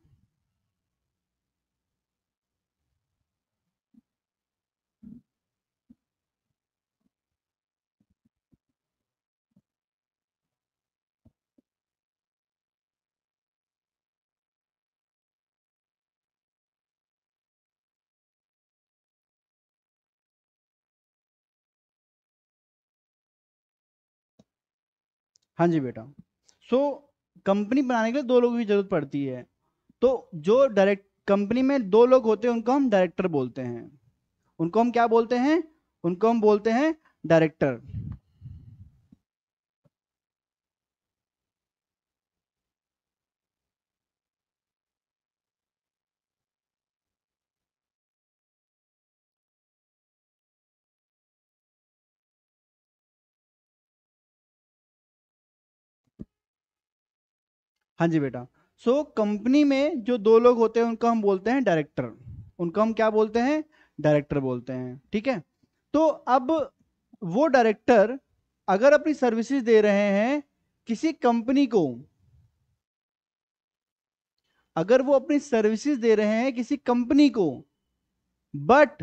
हाँ जी बेटा सो so, कंपनी बनाने के लिए दो लोगों की जरूरत पड़ती है तो जो डायरेक्ट कंपनी में दो लोग होते हैं उनको हम डायरेक्टर बोलते हैं उनको हम क्या बोलते हैं उनको हम बोलते हैं डायरेक्टर हाँ जी बेटा सो so, कंपनी में जो दो लोग होते हैं उनको हम बोलते हैं डायरेक्टर उनको हम क्या बोलते हैं डायरेक्टर बोलते हैं ठीक है तो अब वो डायरेक्टर अगर अपनी सर्विसेज दे रहे हैं किसी कंपनी को अगर वो अपनी सर्विसेज दे रहे हैं किसी कंपनी को बट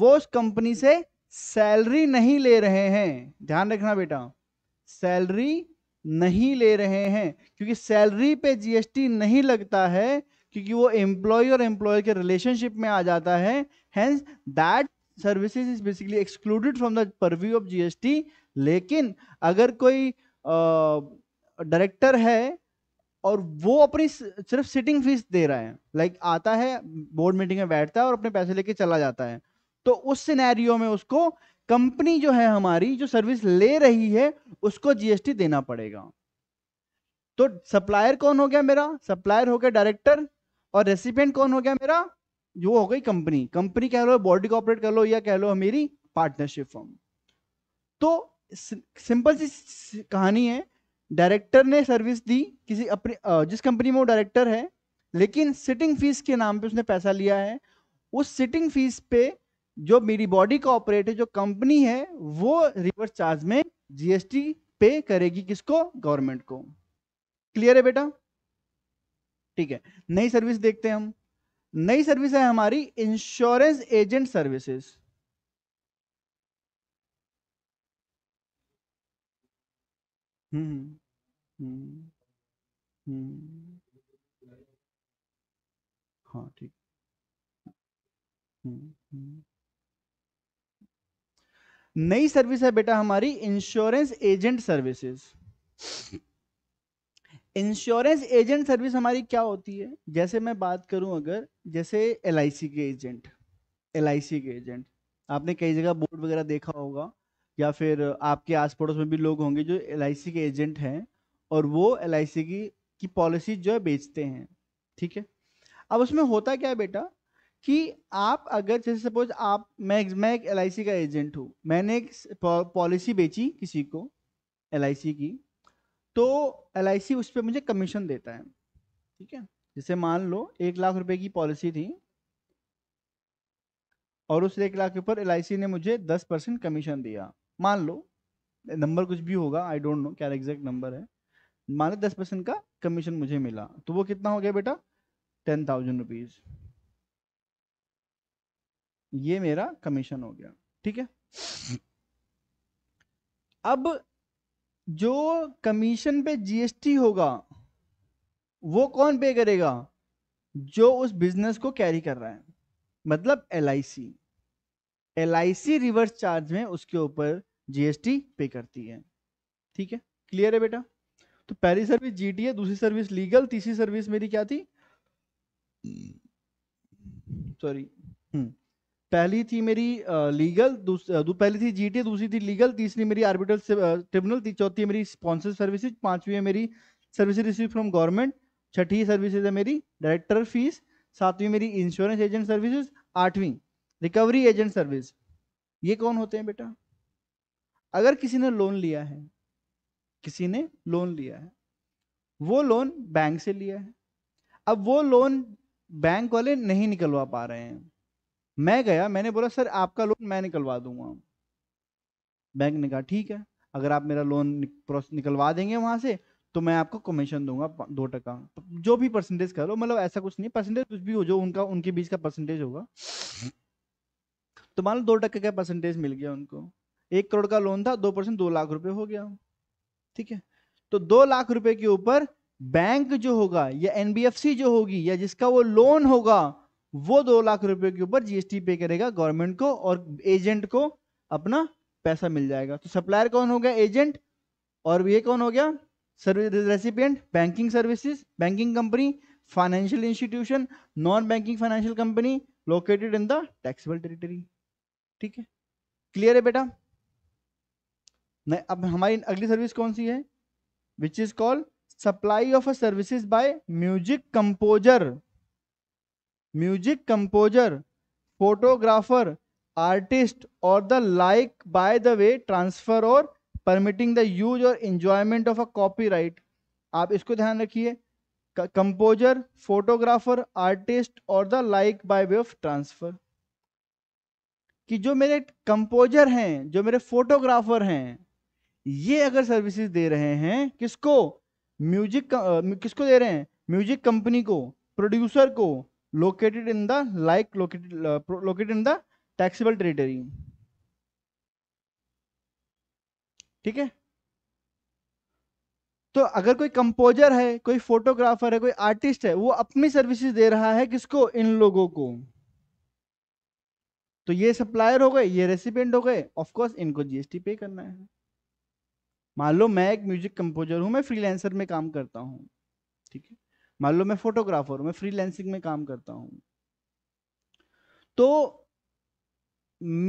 वो उस कंपनी से सैलरी नहीं ले रहे हैं ध्यान रखना बेटा सैलरी नहीं ले रहे हैं क्योंकि सैलरी पे जीएसटी नहीं लगता है क्योंकि वो एम्प्लॉय और एम्प्लॉय के रिलेशनशिप में आ जाता है hence that services is basically excluded from the purview of GST लेकिन अगर कोई डायरेक्टर uh, है और वो अपनी सिर्फ सिटिंग फीस दे रहा है लाइक like आता है बोर्ड मीटिंग में बैठता है और अपने पैसे लेके चला जाता है तो उस सिनेरियो में उसको कंपनी जो है हमारी जो सर्विस ले रही है उसको जीएसटी देना पड़ेगा तो सप्लायर कौन हो गया मेरा सप्लायर हो गया डायरेक्टर और रेसिपेंट कौन हो गया मेरा जो हो गई कंपनी कंपनी कह लो बॉडी कॉपरेट कर लो या कह लो मेरी पार्टनरशिप फॉर्म तो सिंपल सी कहानी है डायरेक्टर ने सर्विस दी किसी अपनी जिस कंपनी में वो डायरेक्टर है लेकिन सिटिंग फीस के नाम पे उसने पैसा लिया है उस सिटिंग फीस पे जो मेरी बॉडी का ऑपरेट है जो कंपनी है वो रिवर्स चार्ज में जीएसटी पे करेगी किसको गवर्नमेंट को क्लियर है बेटा ठीक है नई सर्विस देखते हैं हम नई सर्विस है हमारी इंश्योरेंस एजेंट सर्विसेज हम्म हम्म हाँ ठीक हम्म हम्म नई सर्विस है बेटा हमारी insurance agent services insurance agent service हमारी क्या होती है जैसे मैं बात करूं अगर जैसे एल के एजेंट एल के एजेंट आपने कई जगह बोर्ड वगैरह देखा होगा या फिर आपके आस पड़ोस में भी लोग होंगे जो एल के एजेंट हैं और वो एल की, की पॉलिसी जो है बेचते हैं ठीक है अब उसमें होता क्या है बेटा कि आप अगर जैसे सपोज आप मैं मैं एक एल का एजेंट हूँ मैंने एक पॉलिसी बेची किसी को एल की तो एल उस पर मुझे कमीशन देता है ठीक है जैसे मान लो एक लाख रुपए की पॉलिसी थी और उस एक लाख के ऊपर एल ने मुझे दस परसेंट कमीशन दिया मान लो नंबर कुछ भी होगा आई डोंट नो क्या एग्जैक्ट नंबर है मान लो दस परसेंट का कमीशन मुझे मिला तो वो कितना हो गया बेटा टेन थाउजेंड रुपीज़ ये मेरा कमीशन हो गया ठीक है अब जो कमीशन पे जीएसटी होगा वो कौन पे करेगा जो उस बिजनेस को कैरी कर रहा है मतलब L I C L I C reverse charge में उसके ऊपर जीएसटी पे करती है ठीक है क्लियर है बेटा तो पहली सर्विस है दूसरी सर्विस लीगल तीसरी सर्विस मेरी क्या थी सॉरी हम्म पहली थी मेरी लीगल दूस, पहली थी जीटी दूसरी थी लीगल तीसरी मेरी आर्बिटल ट्रिब्यूनल थी चौथी मेरी स्पॉन्सर सर्विसेज पांचवी है मेरी सर्विस रिसीव फ्रॉम गवर्नमेंट छठी सर्विसेज है मेरी डायरेक्टर फीस सातवीं मेरी इंश्योरेंस एजेंट सर्विसेज आठवीं रिकवरी एजेंट सर्विस ये कौन होते हैं बेटा अगर किसी ने लोन लिया है किसी ने लोन लिया है वो लोन बैंक से लिया है अब वो लोन बैंक वाले नहीं निकलवा पा रहे हैं मैं गया मैंने बोला सर आपका लोन मैं निकलवा दूंगा बैंक ने कहा ठीक है अगर आप मेरा लोन निकलवा देंगे वहां से तो मैं आपको कमीशन दूंगा दो टका जो भी परसेंटेज करो मतलब ऐसा कुछ नहीं परसेंटेज कुछ भी हो जो उनका उनके बीच का परसेंटेज होगा हम्म। तो मान लो दो टके का परसेंटेज मिल गया उनको एक करोड़ का लोन था दो परसेंट दो लाख रुपए हो गया ठीक है तो दो लाख रुपए के ऊपर बैंक जो होगा या एनबीएफसी जो होगी या जिसका वो लोन होगा वो दो लाख रुपए के ऊपर जीएसटी पे करेगा गवर्नमेंट को और एजेंट को अपना पैसा मिल जाएगा तो सप्लायर कौन हो गया एजेंट और ये कौन हो गया service recipient banking services banking company financial institution non banking financial company located in the taxable territory ठीक है क्लियर है बेटा नहीं अब हमारी अगली सर्विस कौन सी है which is called supply of a services by music composer music composer photographer artist और the like by the way transfer और परमिटिंग द यूज और इंजॉयमेंट ऑफ अ कॉपी आप इसको ध्यान रखिए कंपोजर फोटोग्राफर आर्टिस्ट और the like by way of transfer कि जो मेरे कंपोजर हैं जो मेरे फोटोग्राफर हैं ये अगर सर्विसेज दे रहे हैं किसको म्यूजिक किसको दे रहे हैं म्यूजिक कंपनी को प्रोड्यूसर को located in the like located uh, located in the taxable territory ठीक है तो अगर कोई कंपोजर है कोई फोटोग्राफर है कोई आर्टिस्ट है वो अपनी सर्विसेज दे रहा है किसको इन लोगों को तो ये सप्लायर हो गए ये रेसिपेंट हो गए ऑफकोर्स इनको जीएसटी पे करना है मान लो मैं एक म्यूजिक कंपोजर हूं मैं फ्रीलांसर में काम करता हूं ठीक है मान लो मैं फोटोग्राफर हूँ मैं फ्रीलैंसिंग में काम करता हूँ तो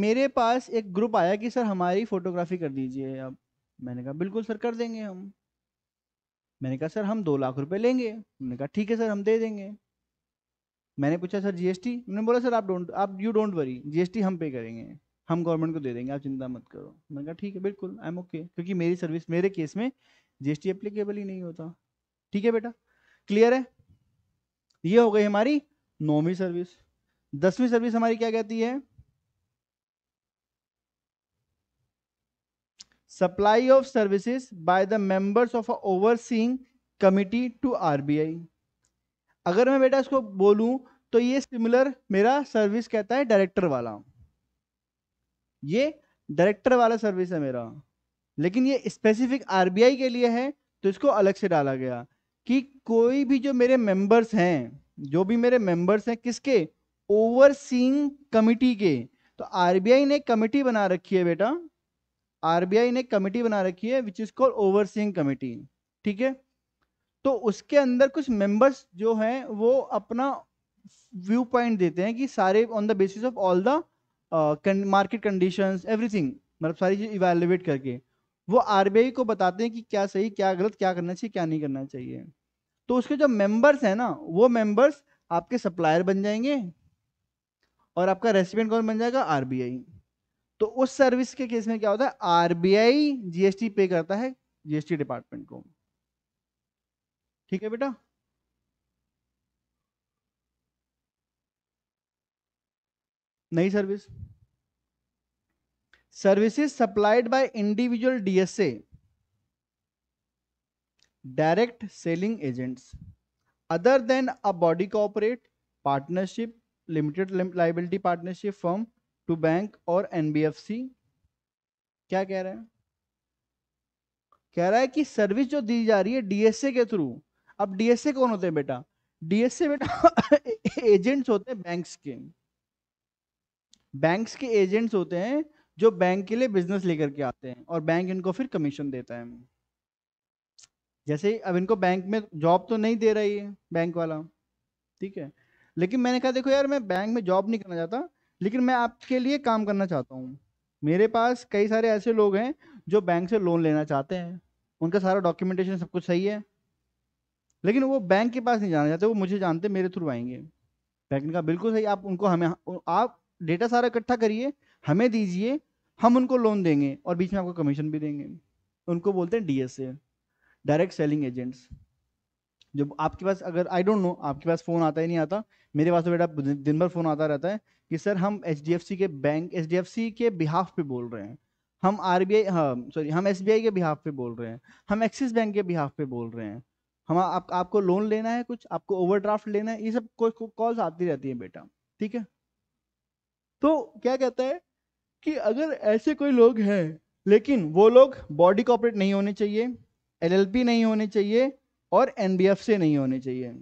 मेरे पास एक ग्रुप आया कि सर हमारी फोटोग्राफी कर दीजिए अब मैंने कहा बिल्कुल सर कर देंगे हम मैंने कहा सर हम दो लाख रुपए लेंगे उन्होंने कहा ठीक है सर हम दे देंगे मैंने पूछा सर जीएसटी उन्होंने बोला सर आप डोंट आप यू डोंट वरी जीएसटी हम पे करेंगे हम गवर्नमेंट को दे देंगे आप चिंता मत करो मैंने कहा ठीक है बिल्कुल आई एम ओके क्योंकि मेरी सर्विस मेरे केस में जीएसटी एप्लीकेबल ही नहीं होता ठीक है बेटा क्लियर है ये हो गई हमारी नौवीं सर्विस दसवीं सर्विस हमारी क्या कहती है supply of services by the members of overseeing committee to RBI अगर मैं बेटा इसको बोलूं तो ये सिमिलर मेरा सर्विस कहता है डायरेक्टर वाला ये डायरेक्टर वाला सर्विस है मेरा लेकिन ये स्पेसिफिक आरबीआई के लिए है तो इसको अलग से डाला गया कि कोई भी जो मेरे मेंबर्स हैं जो भी मेरे मेंबर्स हैं किसके ओवरसीइंग कमिटी के तो आरबीआई ने कमिटी बना रखी है बेटा आरबीआई ने कमिटी बना रखी है which is called overseeing committee ठीक है तो उसके अंदर कुछ मेंबर्स जो हैं वो अपना व्यू पॉइंट देते हैं कि सारे on the basis of all the market conditions everything मतलब सारी चीज इवेल्युएट करके वो आरबीआई को बताते हैं कि क्या सही क्या गलत क्या करना चाहिए क्या नहीं करना चाहिए तो उसके जो मेंबर्स हैं ना वो मेंबर्स आपके सप्लायर बन जाएंगे और आपका रेसिपेंट कौन बन जाएगा आरबीआई तो उस सर्विस के केस में क्या होता है आरबीआई जीएसटी पे करता है जीएसटी डिपार्टमेंट को ठीक है बेटा नई service services supplied by individual DSA direct selling agents other than a body corporate partnership limited liability partnership firm to bank और एनबीएफसी क्या कह रहा है कह रहा है कि सर्विस जो दी जा रही है डीएसए के थ्रू अब डीएसए कौन होते हैं बेटा डीएसए बेटा एजेंट्स होते हैं बैंक्स के बैंक्स के एजेंट्स होते हैं जो बैंक के लिए बिजनेस लेकर के आते हैं और बैंक इनको फिर कमीशन देता है जैसे अब इनको बैंक में जॉब तो नहीं दे रही है बैंक वाला ठीक है लेकिन मैंने कहा देखो यार मैं बैंक में जॉब नहीं करना चाहता लेकिन मैं आपके लिए काम करना चाहता हूँ मेरे पास कई सारे ऐसे लोग हैं जो बैंक से लोन लेना चाहते हैं उनका सारा डॉक्यूमेंटेशन सब कुछ सही है लेकिन वो बैंक के पास नहीं जाना चाहते वो मुझे जानते मेरे थ्रू आएंगे बैंक ने कहा बिल्कुल सही आप उनको हमें आप डेटा सारा इकट्ठा करिए हमें दीजिए हम उनको लोन देंगे और बीच में आपको कमीशन भी देंगे उनको बोलते हैं डीएसए डायरेक्ट सेलिंग एजेंट्स जब आपके पास अगर आई डोंट नो आपके पास फ़ोन आता ही नहीं आता मेरे पास तो बेटा दिन भर फ़ोन आता रहता है कि सर हम एच के बैंक एच के बिहाफ पे बोल रहे हैं हम आर बी आई हाँ सॉरी हम एस के बिहाफ पे बोल रहे हैं हम एक्सिस बैंक के बिहाफ पे बोल रहे हैं हम आप, आपको लोन लेना है कुछ आपको ओवरड्राफ्ट लेना है ये सब कोई कॉल्स आती रहती है बेटा ठीक है तो क्या कहता है कि अगर ऐसे कोई लोग हैं लेकिन वो लोग बॉडी कॉपरेट नहीं होने चाहिए एलएलपी नहीं होने चाहिए और एनबीएफ से नहीं होने चाहिए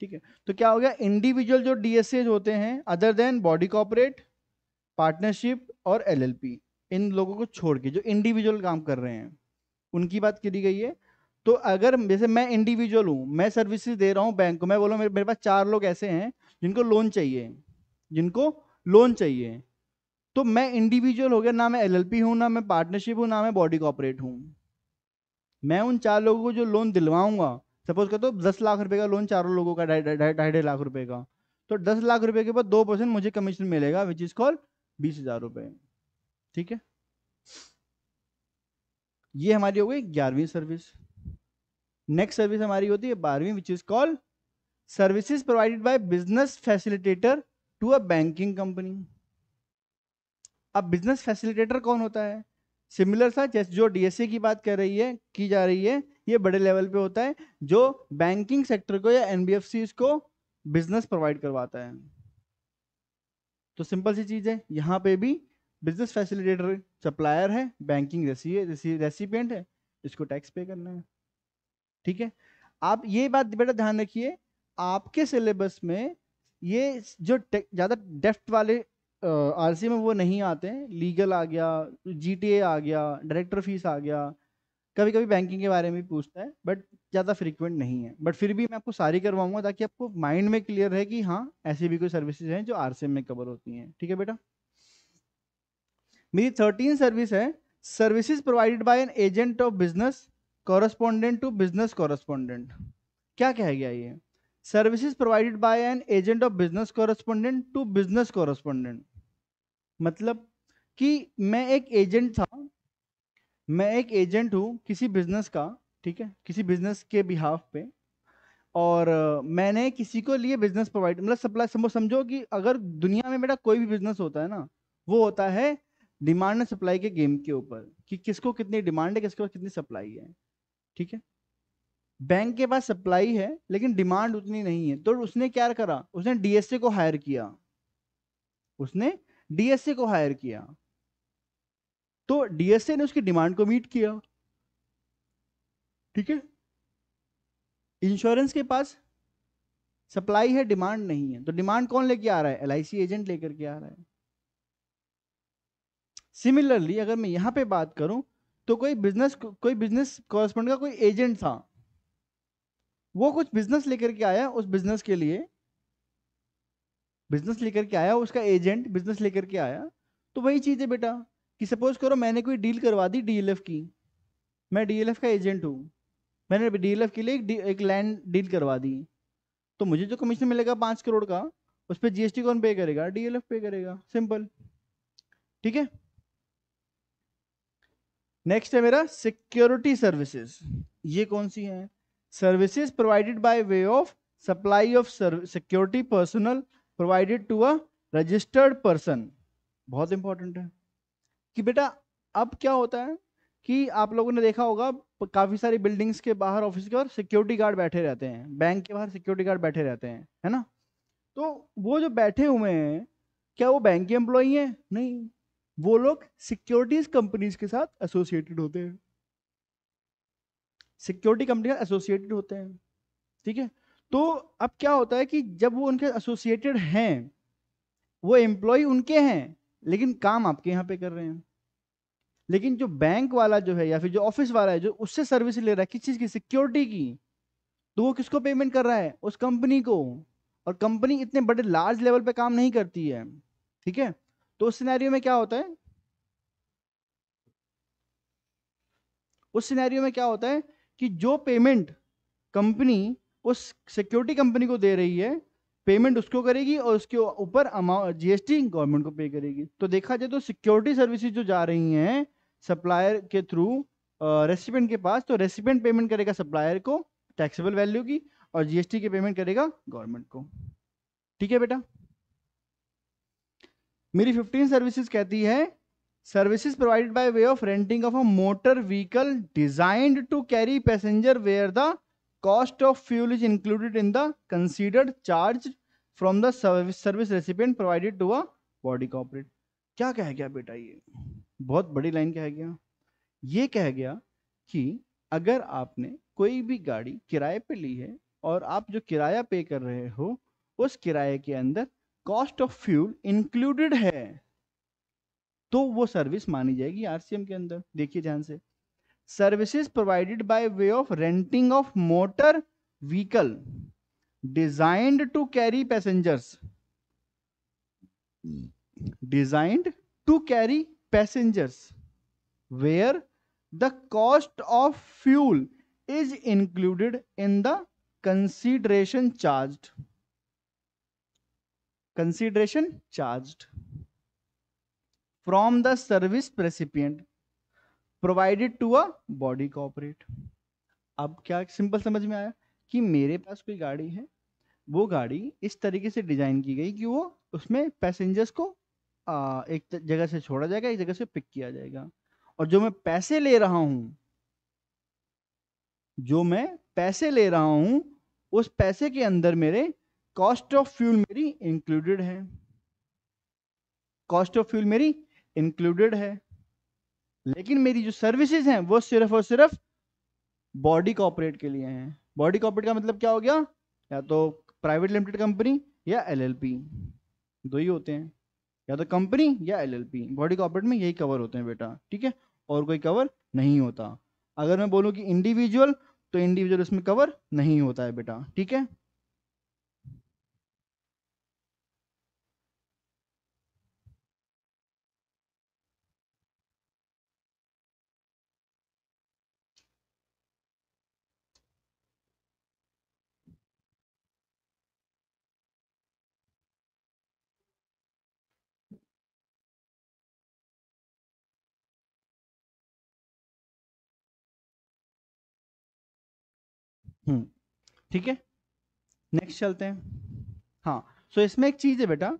ठीक है तो क्या हो गया इंडिविजुअल जो डीएसए होते हैं other than body corporate partnership और एलएलपी इन लोगों को छोड़ के जो इंडिविजुअल काम कर रहे हैं उनकी बात करी गई है तो अगर जैसे मैं इंडिविजुअल हूँ मैं सर्विसेज दे रहा हूँ बैंक को मैं बोलो मेरे, मेरे पास चार लोग ऐसे हैं जिनको लोन चाहिए जिनको लोन चाहिए तो मैं इंडिविजुअल हो गया ना मैं एलएलपी हूं ना मैं पार्टनरशिप हूं ना मैं बॉडी कॉपरेट हूं मैं उन चार लोगों को जो लोन दिलवाऊंगा सपोज कर तो दस लाख रुपए का लोन चारों लोगों का ढाई ढाई लाख रुपए का तो दस लाख रुपए के बाद दो परसेंट मुझे कमीशन मिलेगा विच इज कॉल बीस हजार रुपए ठीक है ये हमारी हो गई ग्यारहवीं सर्विस नेक्स्ट सर्विस हमारी होती है बारहवीं which is call services provided by business facilitator to a banking company अब बिजनेस फैसिलिटेटर कौन होता है सिमिलर सा जैसे जो डीएससी की बात कर रही है की जा रही है ये बड़े लेवल पे होता है जो बैंकिंग सेक्टर को या एनबीएफसी को बिजनेस प्रोवाइड करवाता है तो सिंपल सी चीज है यहाँ पे भी बिजनेस फैसिलिटेटर सप्लायर है बैंकिंग रेसिपियंट है इसको टैक्स पे करना है ठीक है आप ये बात बेटा ध्यान रखिए आपके सिलेबस में ये जो ज़्यादा डेफ्ट वाले आर uh, में वो नहीं आते हैं लीगल आ गया जी आ गया डायरेक्टर फीस आ गया कभी कभी बैंकिंग के बारे में भी पूछता है बट ज़्यादा फ्रिक्वेंट नहीं है बट फिर भी मैं आपको सारी करवाऊंगा ताकि आपको माइंड में क्लियर है कि हाँ ऐसी भी कोई सर्विसेज हैं जो आर में कवर होती हैं ठीक है बेटा मेरी थर्टीन सर्विस है services provided by an agent of business correspondent to business correspondent क्या कह गया ये services provided by an agent of business correspondent to business correspondent मतलब कि मैं एक एजेंट था मैं एक एजेंट हूँ किसी बिजनेस का ठीक है किसी बिजनेस के बिहाफ पे और मैंने किसी को लिए बिजनेस प्रोवाइड मतलब सप्लाई समझो समझो कि अगर दुनिया में मेरा कोई भी बिजनेस होता है ना वो होता है डिमांड एंड सप्लाई के गेम के ऊपर कि किसको कितनी डिमांड है किसको कितनी सप्लाई है ठीक है बैंक के पास सप्लाई है लेकिन डिमांड उतनी नहीं है तो उसने क्या करा उसने डीएसए को हायर किया उसने डीएसए को हायर किया तो डीएसए ने उसकी डिमांड को मीट किया ठीक है इंश्योरेंस के पास सप्लाई है डिमांड नहीं है तो डिमांड कौन लेके आ रहा है एल एजेंट लेकर के आ रहा है सिमिलरली अगर मैं यहां पे बात करूं तो कोई बिजनेस कोई बिजनेस कॉरेस्पॉन्ड का कोई एजेंट था वो कुछ बिजनेस लेकर के आया उस बिजनेस के लिए बिजनेस लेकर के आया उसका एजेंट बिजनेस लेकर के आया तो वही चीज़ है बेटा कि सपोज करो मैंने कोई डील करवा दी डीएलएफ की मैं डीएलएफ का एजेंट हूँ मैंने डीएलएफ के लिए एक, एक लैंड डील करवा दी तो मुझे जो कमीशन मिलेगा पाँच करोड़ का उस पर जीएसटी कौन पे करेगा डीएलएफ पे करेगा सिंपल ठीक है नेक्स्ट है मेरा सिक्योरिटी सर्विसेज ये कौन सी है services provided by way of supply of security personnel provided to a registered person बहुत इंपॉर्टेंट है कि बेटा अब क्या होता है कि आप लोगों ने देखा होगा काफी सारी बिल्डिंग्स के बाहर ऑफिस के और सिक्योरिटी गार्ड बैठे रहते हैं बैंक के बाहर सिक्योरिटी गार्ड बैठे रहते हैं है ना तो वो जो बैठे हुए हैं क्या वो बैंक के एम्प्लॉई हैं नहीं वो लोग सिक्योरिटीज कंपनीज के साथ एसोसिएटेड होते हैं सिक्योरिटी कंपनी का एसोसिएटेड होते हैं ठीक है तो अब क्या होता है कि जब वो उनके एसोसिएटेड हैं वो एम्प्लॉय उनके हैं लेकिन काम आपके यहाँ पे कर रहे हैं लेकिन जो बैंक वाला जो है या फिर जो ऑफिस वाला है जो उससे सर्विस ले रहा है किस चीज़ की सिक्योरिटी की तो वो किसको पेमेंट कर रहा है उस कंपनी को और कंपनी इतने बड़े लार्ज लेवल पे काम नहीं करती है ठीक है तो उस सिनेरियो में क्या होता है उस सिनेरियो में क्या होता है कि जो पेमेंट कंपनी उस सिक्योरिटी कंपनी को दे रही है पेमेंट उसको करेगी और उसके ऊपर अमाउंट जीएसटी गवर्नमेंट को पे करेगी तो देखा जाए तो सिक्योरिटी सर्विसेज जो जा रही हैं सप्लायर के थ्रू रेसिपेंट के पास तो रेसिपेंट पेमेंट करेगा सप्लायर को टैक्सेबल वैल्यू की और जीएसटी की पेमेंट करेगा गवर्नमेंट को ठीक है बेटा मेरी फिफ्टीन सर्विसेज कहती है services provided by way of renting of a motor vehicle designed to carry passenger where the cost of fuel is included in the considered charge from the service service recipient provided to a body corporate क्या कह गया बेटा ये बहुत बड़ी line कह गया ये कह गया कि अगर आपने कोई भी गाड़ी किराए पे ली है और आप जो किराया पे कर रहे हो उस किराए के अंदर कॉस्ट ऑफ फ्यूल इंक्लूडेड है तो वो सर्विस मानी जाएगी आरसीएम के अंदर देखिए ध्यान से services provided by way of renting of motor vehicle designed to carry passengers designed to carry passengers where the cost of fuel is included in the consideration charged consideration charged from the service recipient provided to a body corporate अब क्या simple समझ में आया कि मेरे पास कोई गाड़ी है वो गाड़ी इस तरीके से डिजाइन की गई कि वो उसमें पैसेंजर्स को आ, एक जगह से छोड़ा जाएगा एक जगह से पिक किया जाएगा और जो मैं पैसे ले रहा हूं जो मैं पैसे ले रहा हूं उस पैसे के अंदर मेरे कॉस्ट ऑफ फ्यूल मेरी इंक्लूडेड है कॉस्ट ऑफ फ्यूल मेरी इंक्लूडेड है लेकिन मेरी जो सर्विसेज हैं वो सिर्फ और सिर्फ बॉडी कॉपरेट के लिए हैं बॉडी कॉपरेट का मतलब क्या हो गया या तो प्राइवेट लिमिटेड कंपनी या एलएलपी दो ही होते हैं या तो कंपनी या एलएलपी बॉडी कॉपरेट में यही कवर होते हैं बेटा ठीक है और कोई कवर नहीं होता अगर मैं बोलूँ कि इंडिविजुअल तो इंडिविजुअल इसमें कवर नहीं होता है बेटा ठीक है हम्म ठीक है नेक्स्ट चलते हैं हाँ सो so इसमें एक चीज है बेटा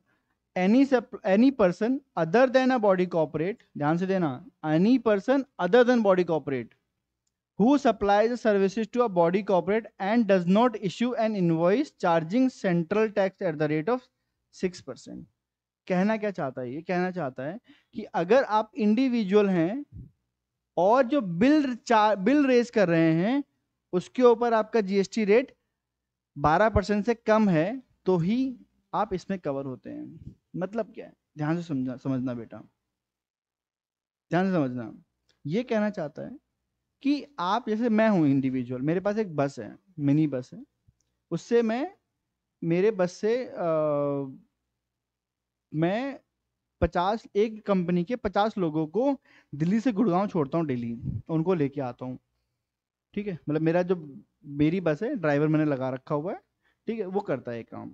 any any person other than a body corporate ध्यान से देना any person other than body corporate who supply services to a body corporate and does not issue an invoice charging central tax at the rate of six percent कहना क्या चाहता है ये कहना चाहता है कि अगर आप इंडिविजुअल हैं और जो बिल बिल रेज कर रहे हैं उसके ऊपर आपका जीएसटी रेट 12 परसेंट से कम है तो ही आप इसमें कवर होते हैं मतलब क्या है ध्यान से समझना समझना बेटा ध्यान से समझना ये कहना चाहता है कि आप जैसे मैं हूँ इंडिविजुअल मेरे पास एक बस है मिनी बस है उससे मैं मेरे बस से आ, मैं पचास एक कंपनी के पचास लोगों को दिल्ली से गुड़गांव छोड़ता हूँ डेली उनको लेके आता हूँ ठीक है मतलब मेरा जो मेरी बस है ड्राइवर मैंने लगा रखा हुआ है ठीक है वो करता है काम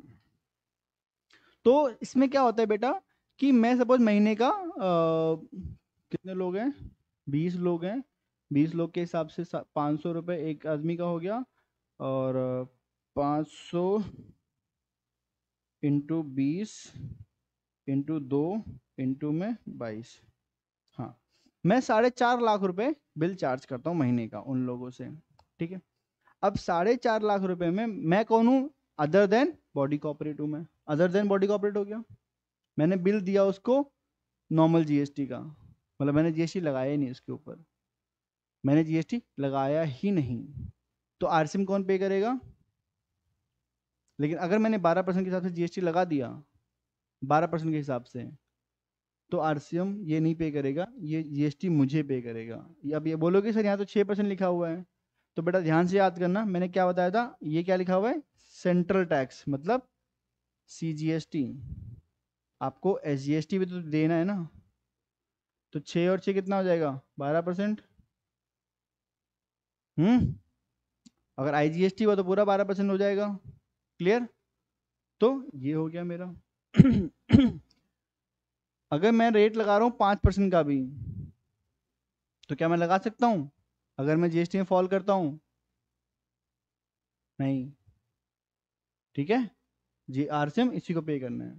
तो इसमें क्या होता है बेटा कि मैं सपोज महीने का आ, कितने लोग हैं बीस लोग हैं बीस लोग के हिसाब से पाँच सौ रुपये एक आदमी का हो गया और पाँच सौ इंटू बीस इंटू दो इंटू में बाईस मैं साढ़े चार लाख रुपए बिल चार्ज करता हूँ महीने का उन लोगों से ठीक है अब साढ़े चार लाख रुपए में मैं कौन हूँ अदर देन बॉडी कॉपरेट हूँ मैं अदर देन बॉडी कॉपरेट हो गया मैंने बिल दिया उसको नॉर्मल जीएसटी का मतलब मैंने जीएसटी लगाया ही नहीं उसके ऊपर मैंने जीएसटी लगाया ही नहीं तो आर कौन पे करेगा लेकिन अगर मैंने बारह परसेंट के हिसाब से जीएसटी लगा दिया बारह परसेंट के हिसाब से तो आरसीएम ये नहीं पे करेगा ये जीएसटी मुझे पे करेगा अब ये बोलोगे सर यहाँ तो छः परसेंट लिखा हुआ है तो बेटा ध्यान से याद करना मैंने क्या बताया था ये क्या लिखा हुआ है सेंट्रल टैक्स मतलब सी जी एस टी आपको एस जी एस टी भी तो देना है ना तो छः और छः कितना हो जाएगा बारह परसेंट हम्म अगर आई जी एस टी हुआ तो पूरा बारह परसेंट हो जाएगा क्लियर तो ये हो गया मेरा अगर मैं रेट लगा रहा हूँ पाँच परसेंट का भी तो क्या मैं लगा सकता हूँ अगर मैं जीएसटी में फॉल करता हूँ नहीं ठीक है जी एम इसी को पे करना है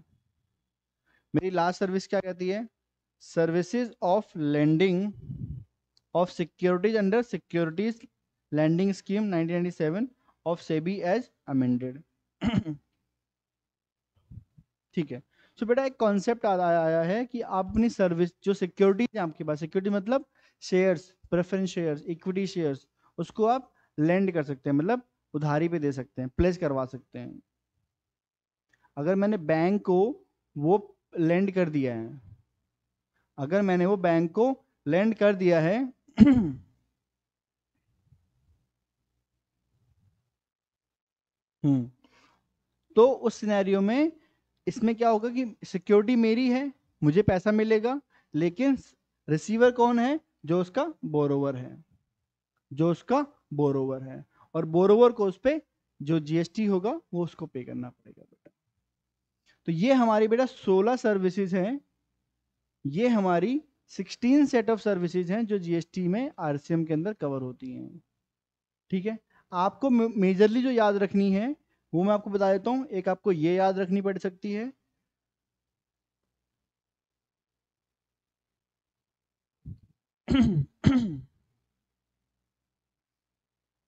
मेरी लास्ट सर्विस क्या कहती है services of lending of securities under securities lending scheme 1997 of SEBI as amended ठीक है सो बेटा एक कॉन्सेप्ट आया है कि आप अपनी सर्विस जो सिक्योरिटी है आपके पास सिक्योरिटी मतलब shares preference shares equity shares उसको आप लेंड कर सकते हैं मतलब उधारी पे दे सकते हैं प्लेस करवा सकते हैं अगर मैंने बैंक को वो लेंड कर दिया है अगर मैंने वो बैंक को लेंड कर दिया है हम्म तो उस सिनेरियो में इसमें क्या होगा कि सिक्योरिटी मेरी है मुझे पैसा मिलेगा लेकिन रिसीवर कौन है जो उसका बोरोवर है जो उसका बोरोवर है और बोरोवर को उस पर जो जीएसटी होगा वो उसको पे करना पड़ेगा बेटा तो ये हमारी बेटा 16 सर्विसेज हैं ये हमारी 16 सेट ऑफ सर्विसेज हैं जो जीएसटी में आरसीएम के अंदर कवर होती हैं ठीक है आपको मेजरली जो याद रखनी है वो मैं आपको बता देता हूं एक आपको ये याद रखनी पड़ सकती है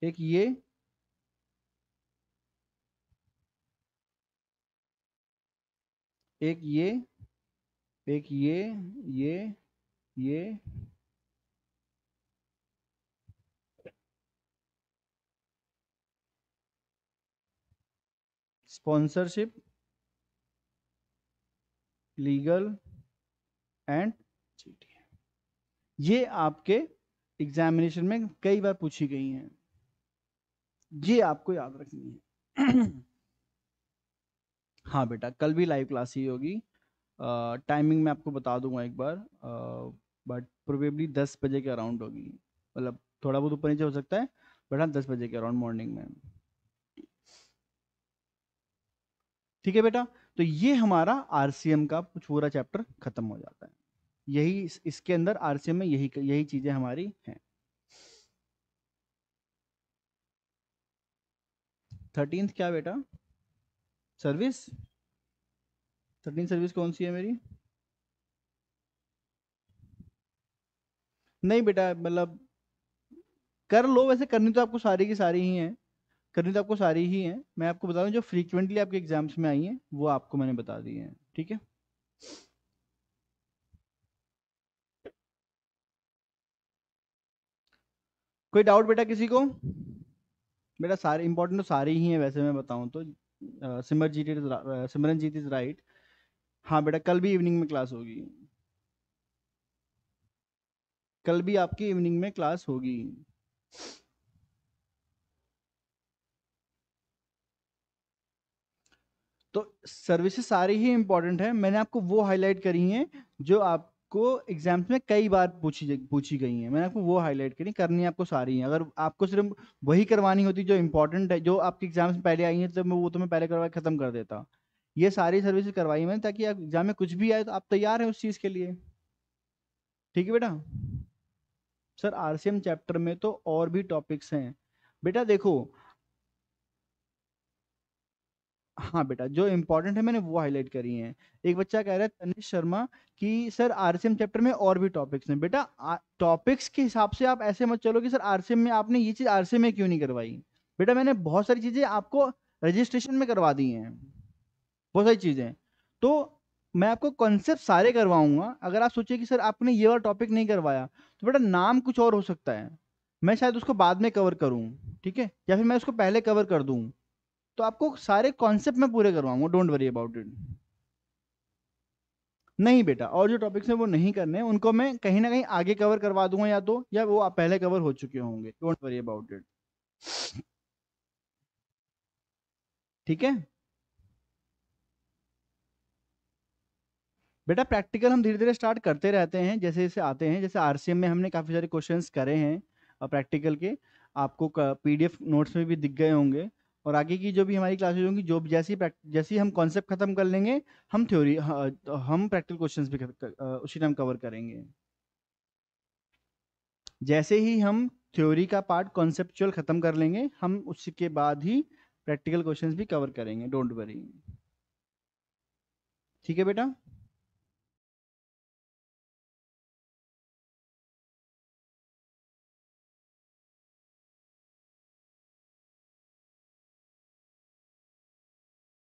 एक ये एक ये एक ये ये ये स्पॉन्सरशिप लीगल एंड ये आपके एग्जामिनेशन में कई बार पूछी गई हैं ये आपको याद रखनी है हाँ बेटा कल भी लाइव क्लास ही होगी टाइमिंग मैं आपको बता दूंगा एक बार बट प्रोबेबली दस बजे के अराउंड होगी मतलब थोड़ा बहुत ऊपर नीचे हो सकता है बट हाँ दस बजे के अराउंड मॉर्निंग में ठीक है बेटा तो ये हमारा आरसीएम का पूरा चैप्टर खत्म हो जाता है यही इसके अंदर आरसीएम में यही यही चीजें हमारी हैं थर्टींथ क्या बेटा सर्विस थर्टीन सर्विस कौन सी है मेरी नहीं बेटा मतलब कर लो वैसे करनी तो आपको सारी की सारी ही है करनी तो आपको सारी ही हैं मैं आपको बता हूँ जो फ्रीक्वेंटली आपके एग्जाम्स में आई हैं वो आपको मैंने बता दी हैं ठीक है कोई डाउट बेटा किसी को बेटा सारे इंपॉर्टेंट तो सारे ही हैं वैसे मैं बताऊं तो Simarjeet is Simranjeet is right हाँ बेटा कल भी इवनिंग में क्लास होगी कल भी आपकी इवनिंग में क्लास होगी तो सर्विसेज सारी ही इंपॉर्टेंट है मैंने आपको वो हाईलाइट करी है जो आपको एग्जाम्स में कई बार पूछी पूछी गई है मैंने आपको वो हाईलाइट करी करनी आपको सारी है अगर आपको सिर्फ वही करवानी होती जो इंपॉर्टेंट है जो आपके एग्जाम्स पहले आई है तो मैं वो तो मैं पहले करवा खत्म कर देता ये सारी सर्विसेज करवाई मैंने ताकि आप एग्जाम में कुछ भी आए तो आप तैयार हैं उस चीज़ के लिए ठीक है बेटा सर आरसीएम चैप्टर में तो और भी टॉपिक्स हैं बेटा देखो हाँ बेटा, जो इम्पोर्टेंट है मैंने वो हाईलाइट करी है एक बच्चा कह रहा है तनिष शर्मा कि सर आर चैप्टर में और भी टॉपिक्स हैं। बेटा टॉपिक्स के हिसाब से आप ऐसे मत चलो कि सर आर में आपने ये चीज़ आर में क्यों नहीं करवाई? बेटा मैंने बहुत सारी चीज़ें आपको रजिस्ट्रेशन में करवा दी हैं। बहुत सारी चीज़ें। तो मैं आपको कॉन्सेप्ट सारे करवाऊंगा अगर आप सोचिए कि सर आपने ये वाला टॉपिक नहीं करवाया, तो बेटा नाम कुछ और हो सकता है। मैं शायद उसको बाद में कवर करूँ, ठीक है? या फिर मैं उसको पहले कवर कर दूँ। तो आपको सारे कॉन्सेप्ट में पूरे करवाऊंगा डोंट वरी अबाउट इट नहीं बेटा और जो टॉपिक्स हैं वो नहीं करने उनको मैं कहीं ना कहीं आगे कवर करवा दूंगा या तो या वो आप पहले कवर हो चुके होंगे डोंट वरी अबाउट इट ठीक है बेटा प्रैक्टिकल हम धीरे धीरे स्टार्ट करते रहते हैं जैसे जैसे आते हैं जैसे आरसीएम में हमने काफ़ी सारे क्वेश्चंस करे हैं प्रैक्टिकल के आपको पीडीएफ नोट्स में भी दिख गए होंगे और आगे की जो भी हमारी क्लासेज होंगी जो जैसी जैसी हम कॉन्सेप्ट खत्म कर लेंगे हम थ्योरी तो हम प्रैक्टिकल क्वेश्चंस भी उसी टाइम कवर करेंगे जैसे ही हम थ्योरी का पार्ट कॉन्सेप्चुअल खत्म कर लेंगे हम उसके बाद ही प्रैक्टिकल क्वेश्चंस भी कवर करेंगे डोंट वरी ठीक है बेटा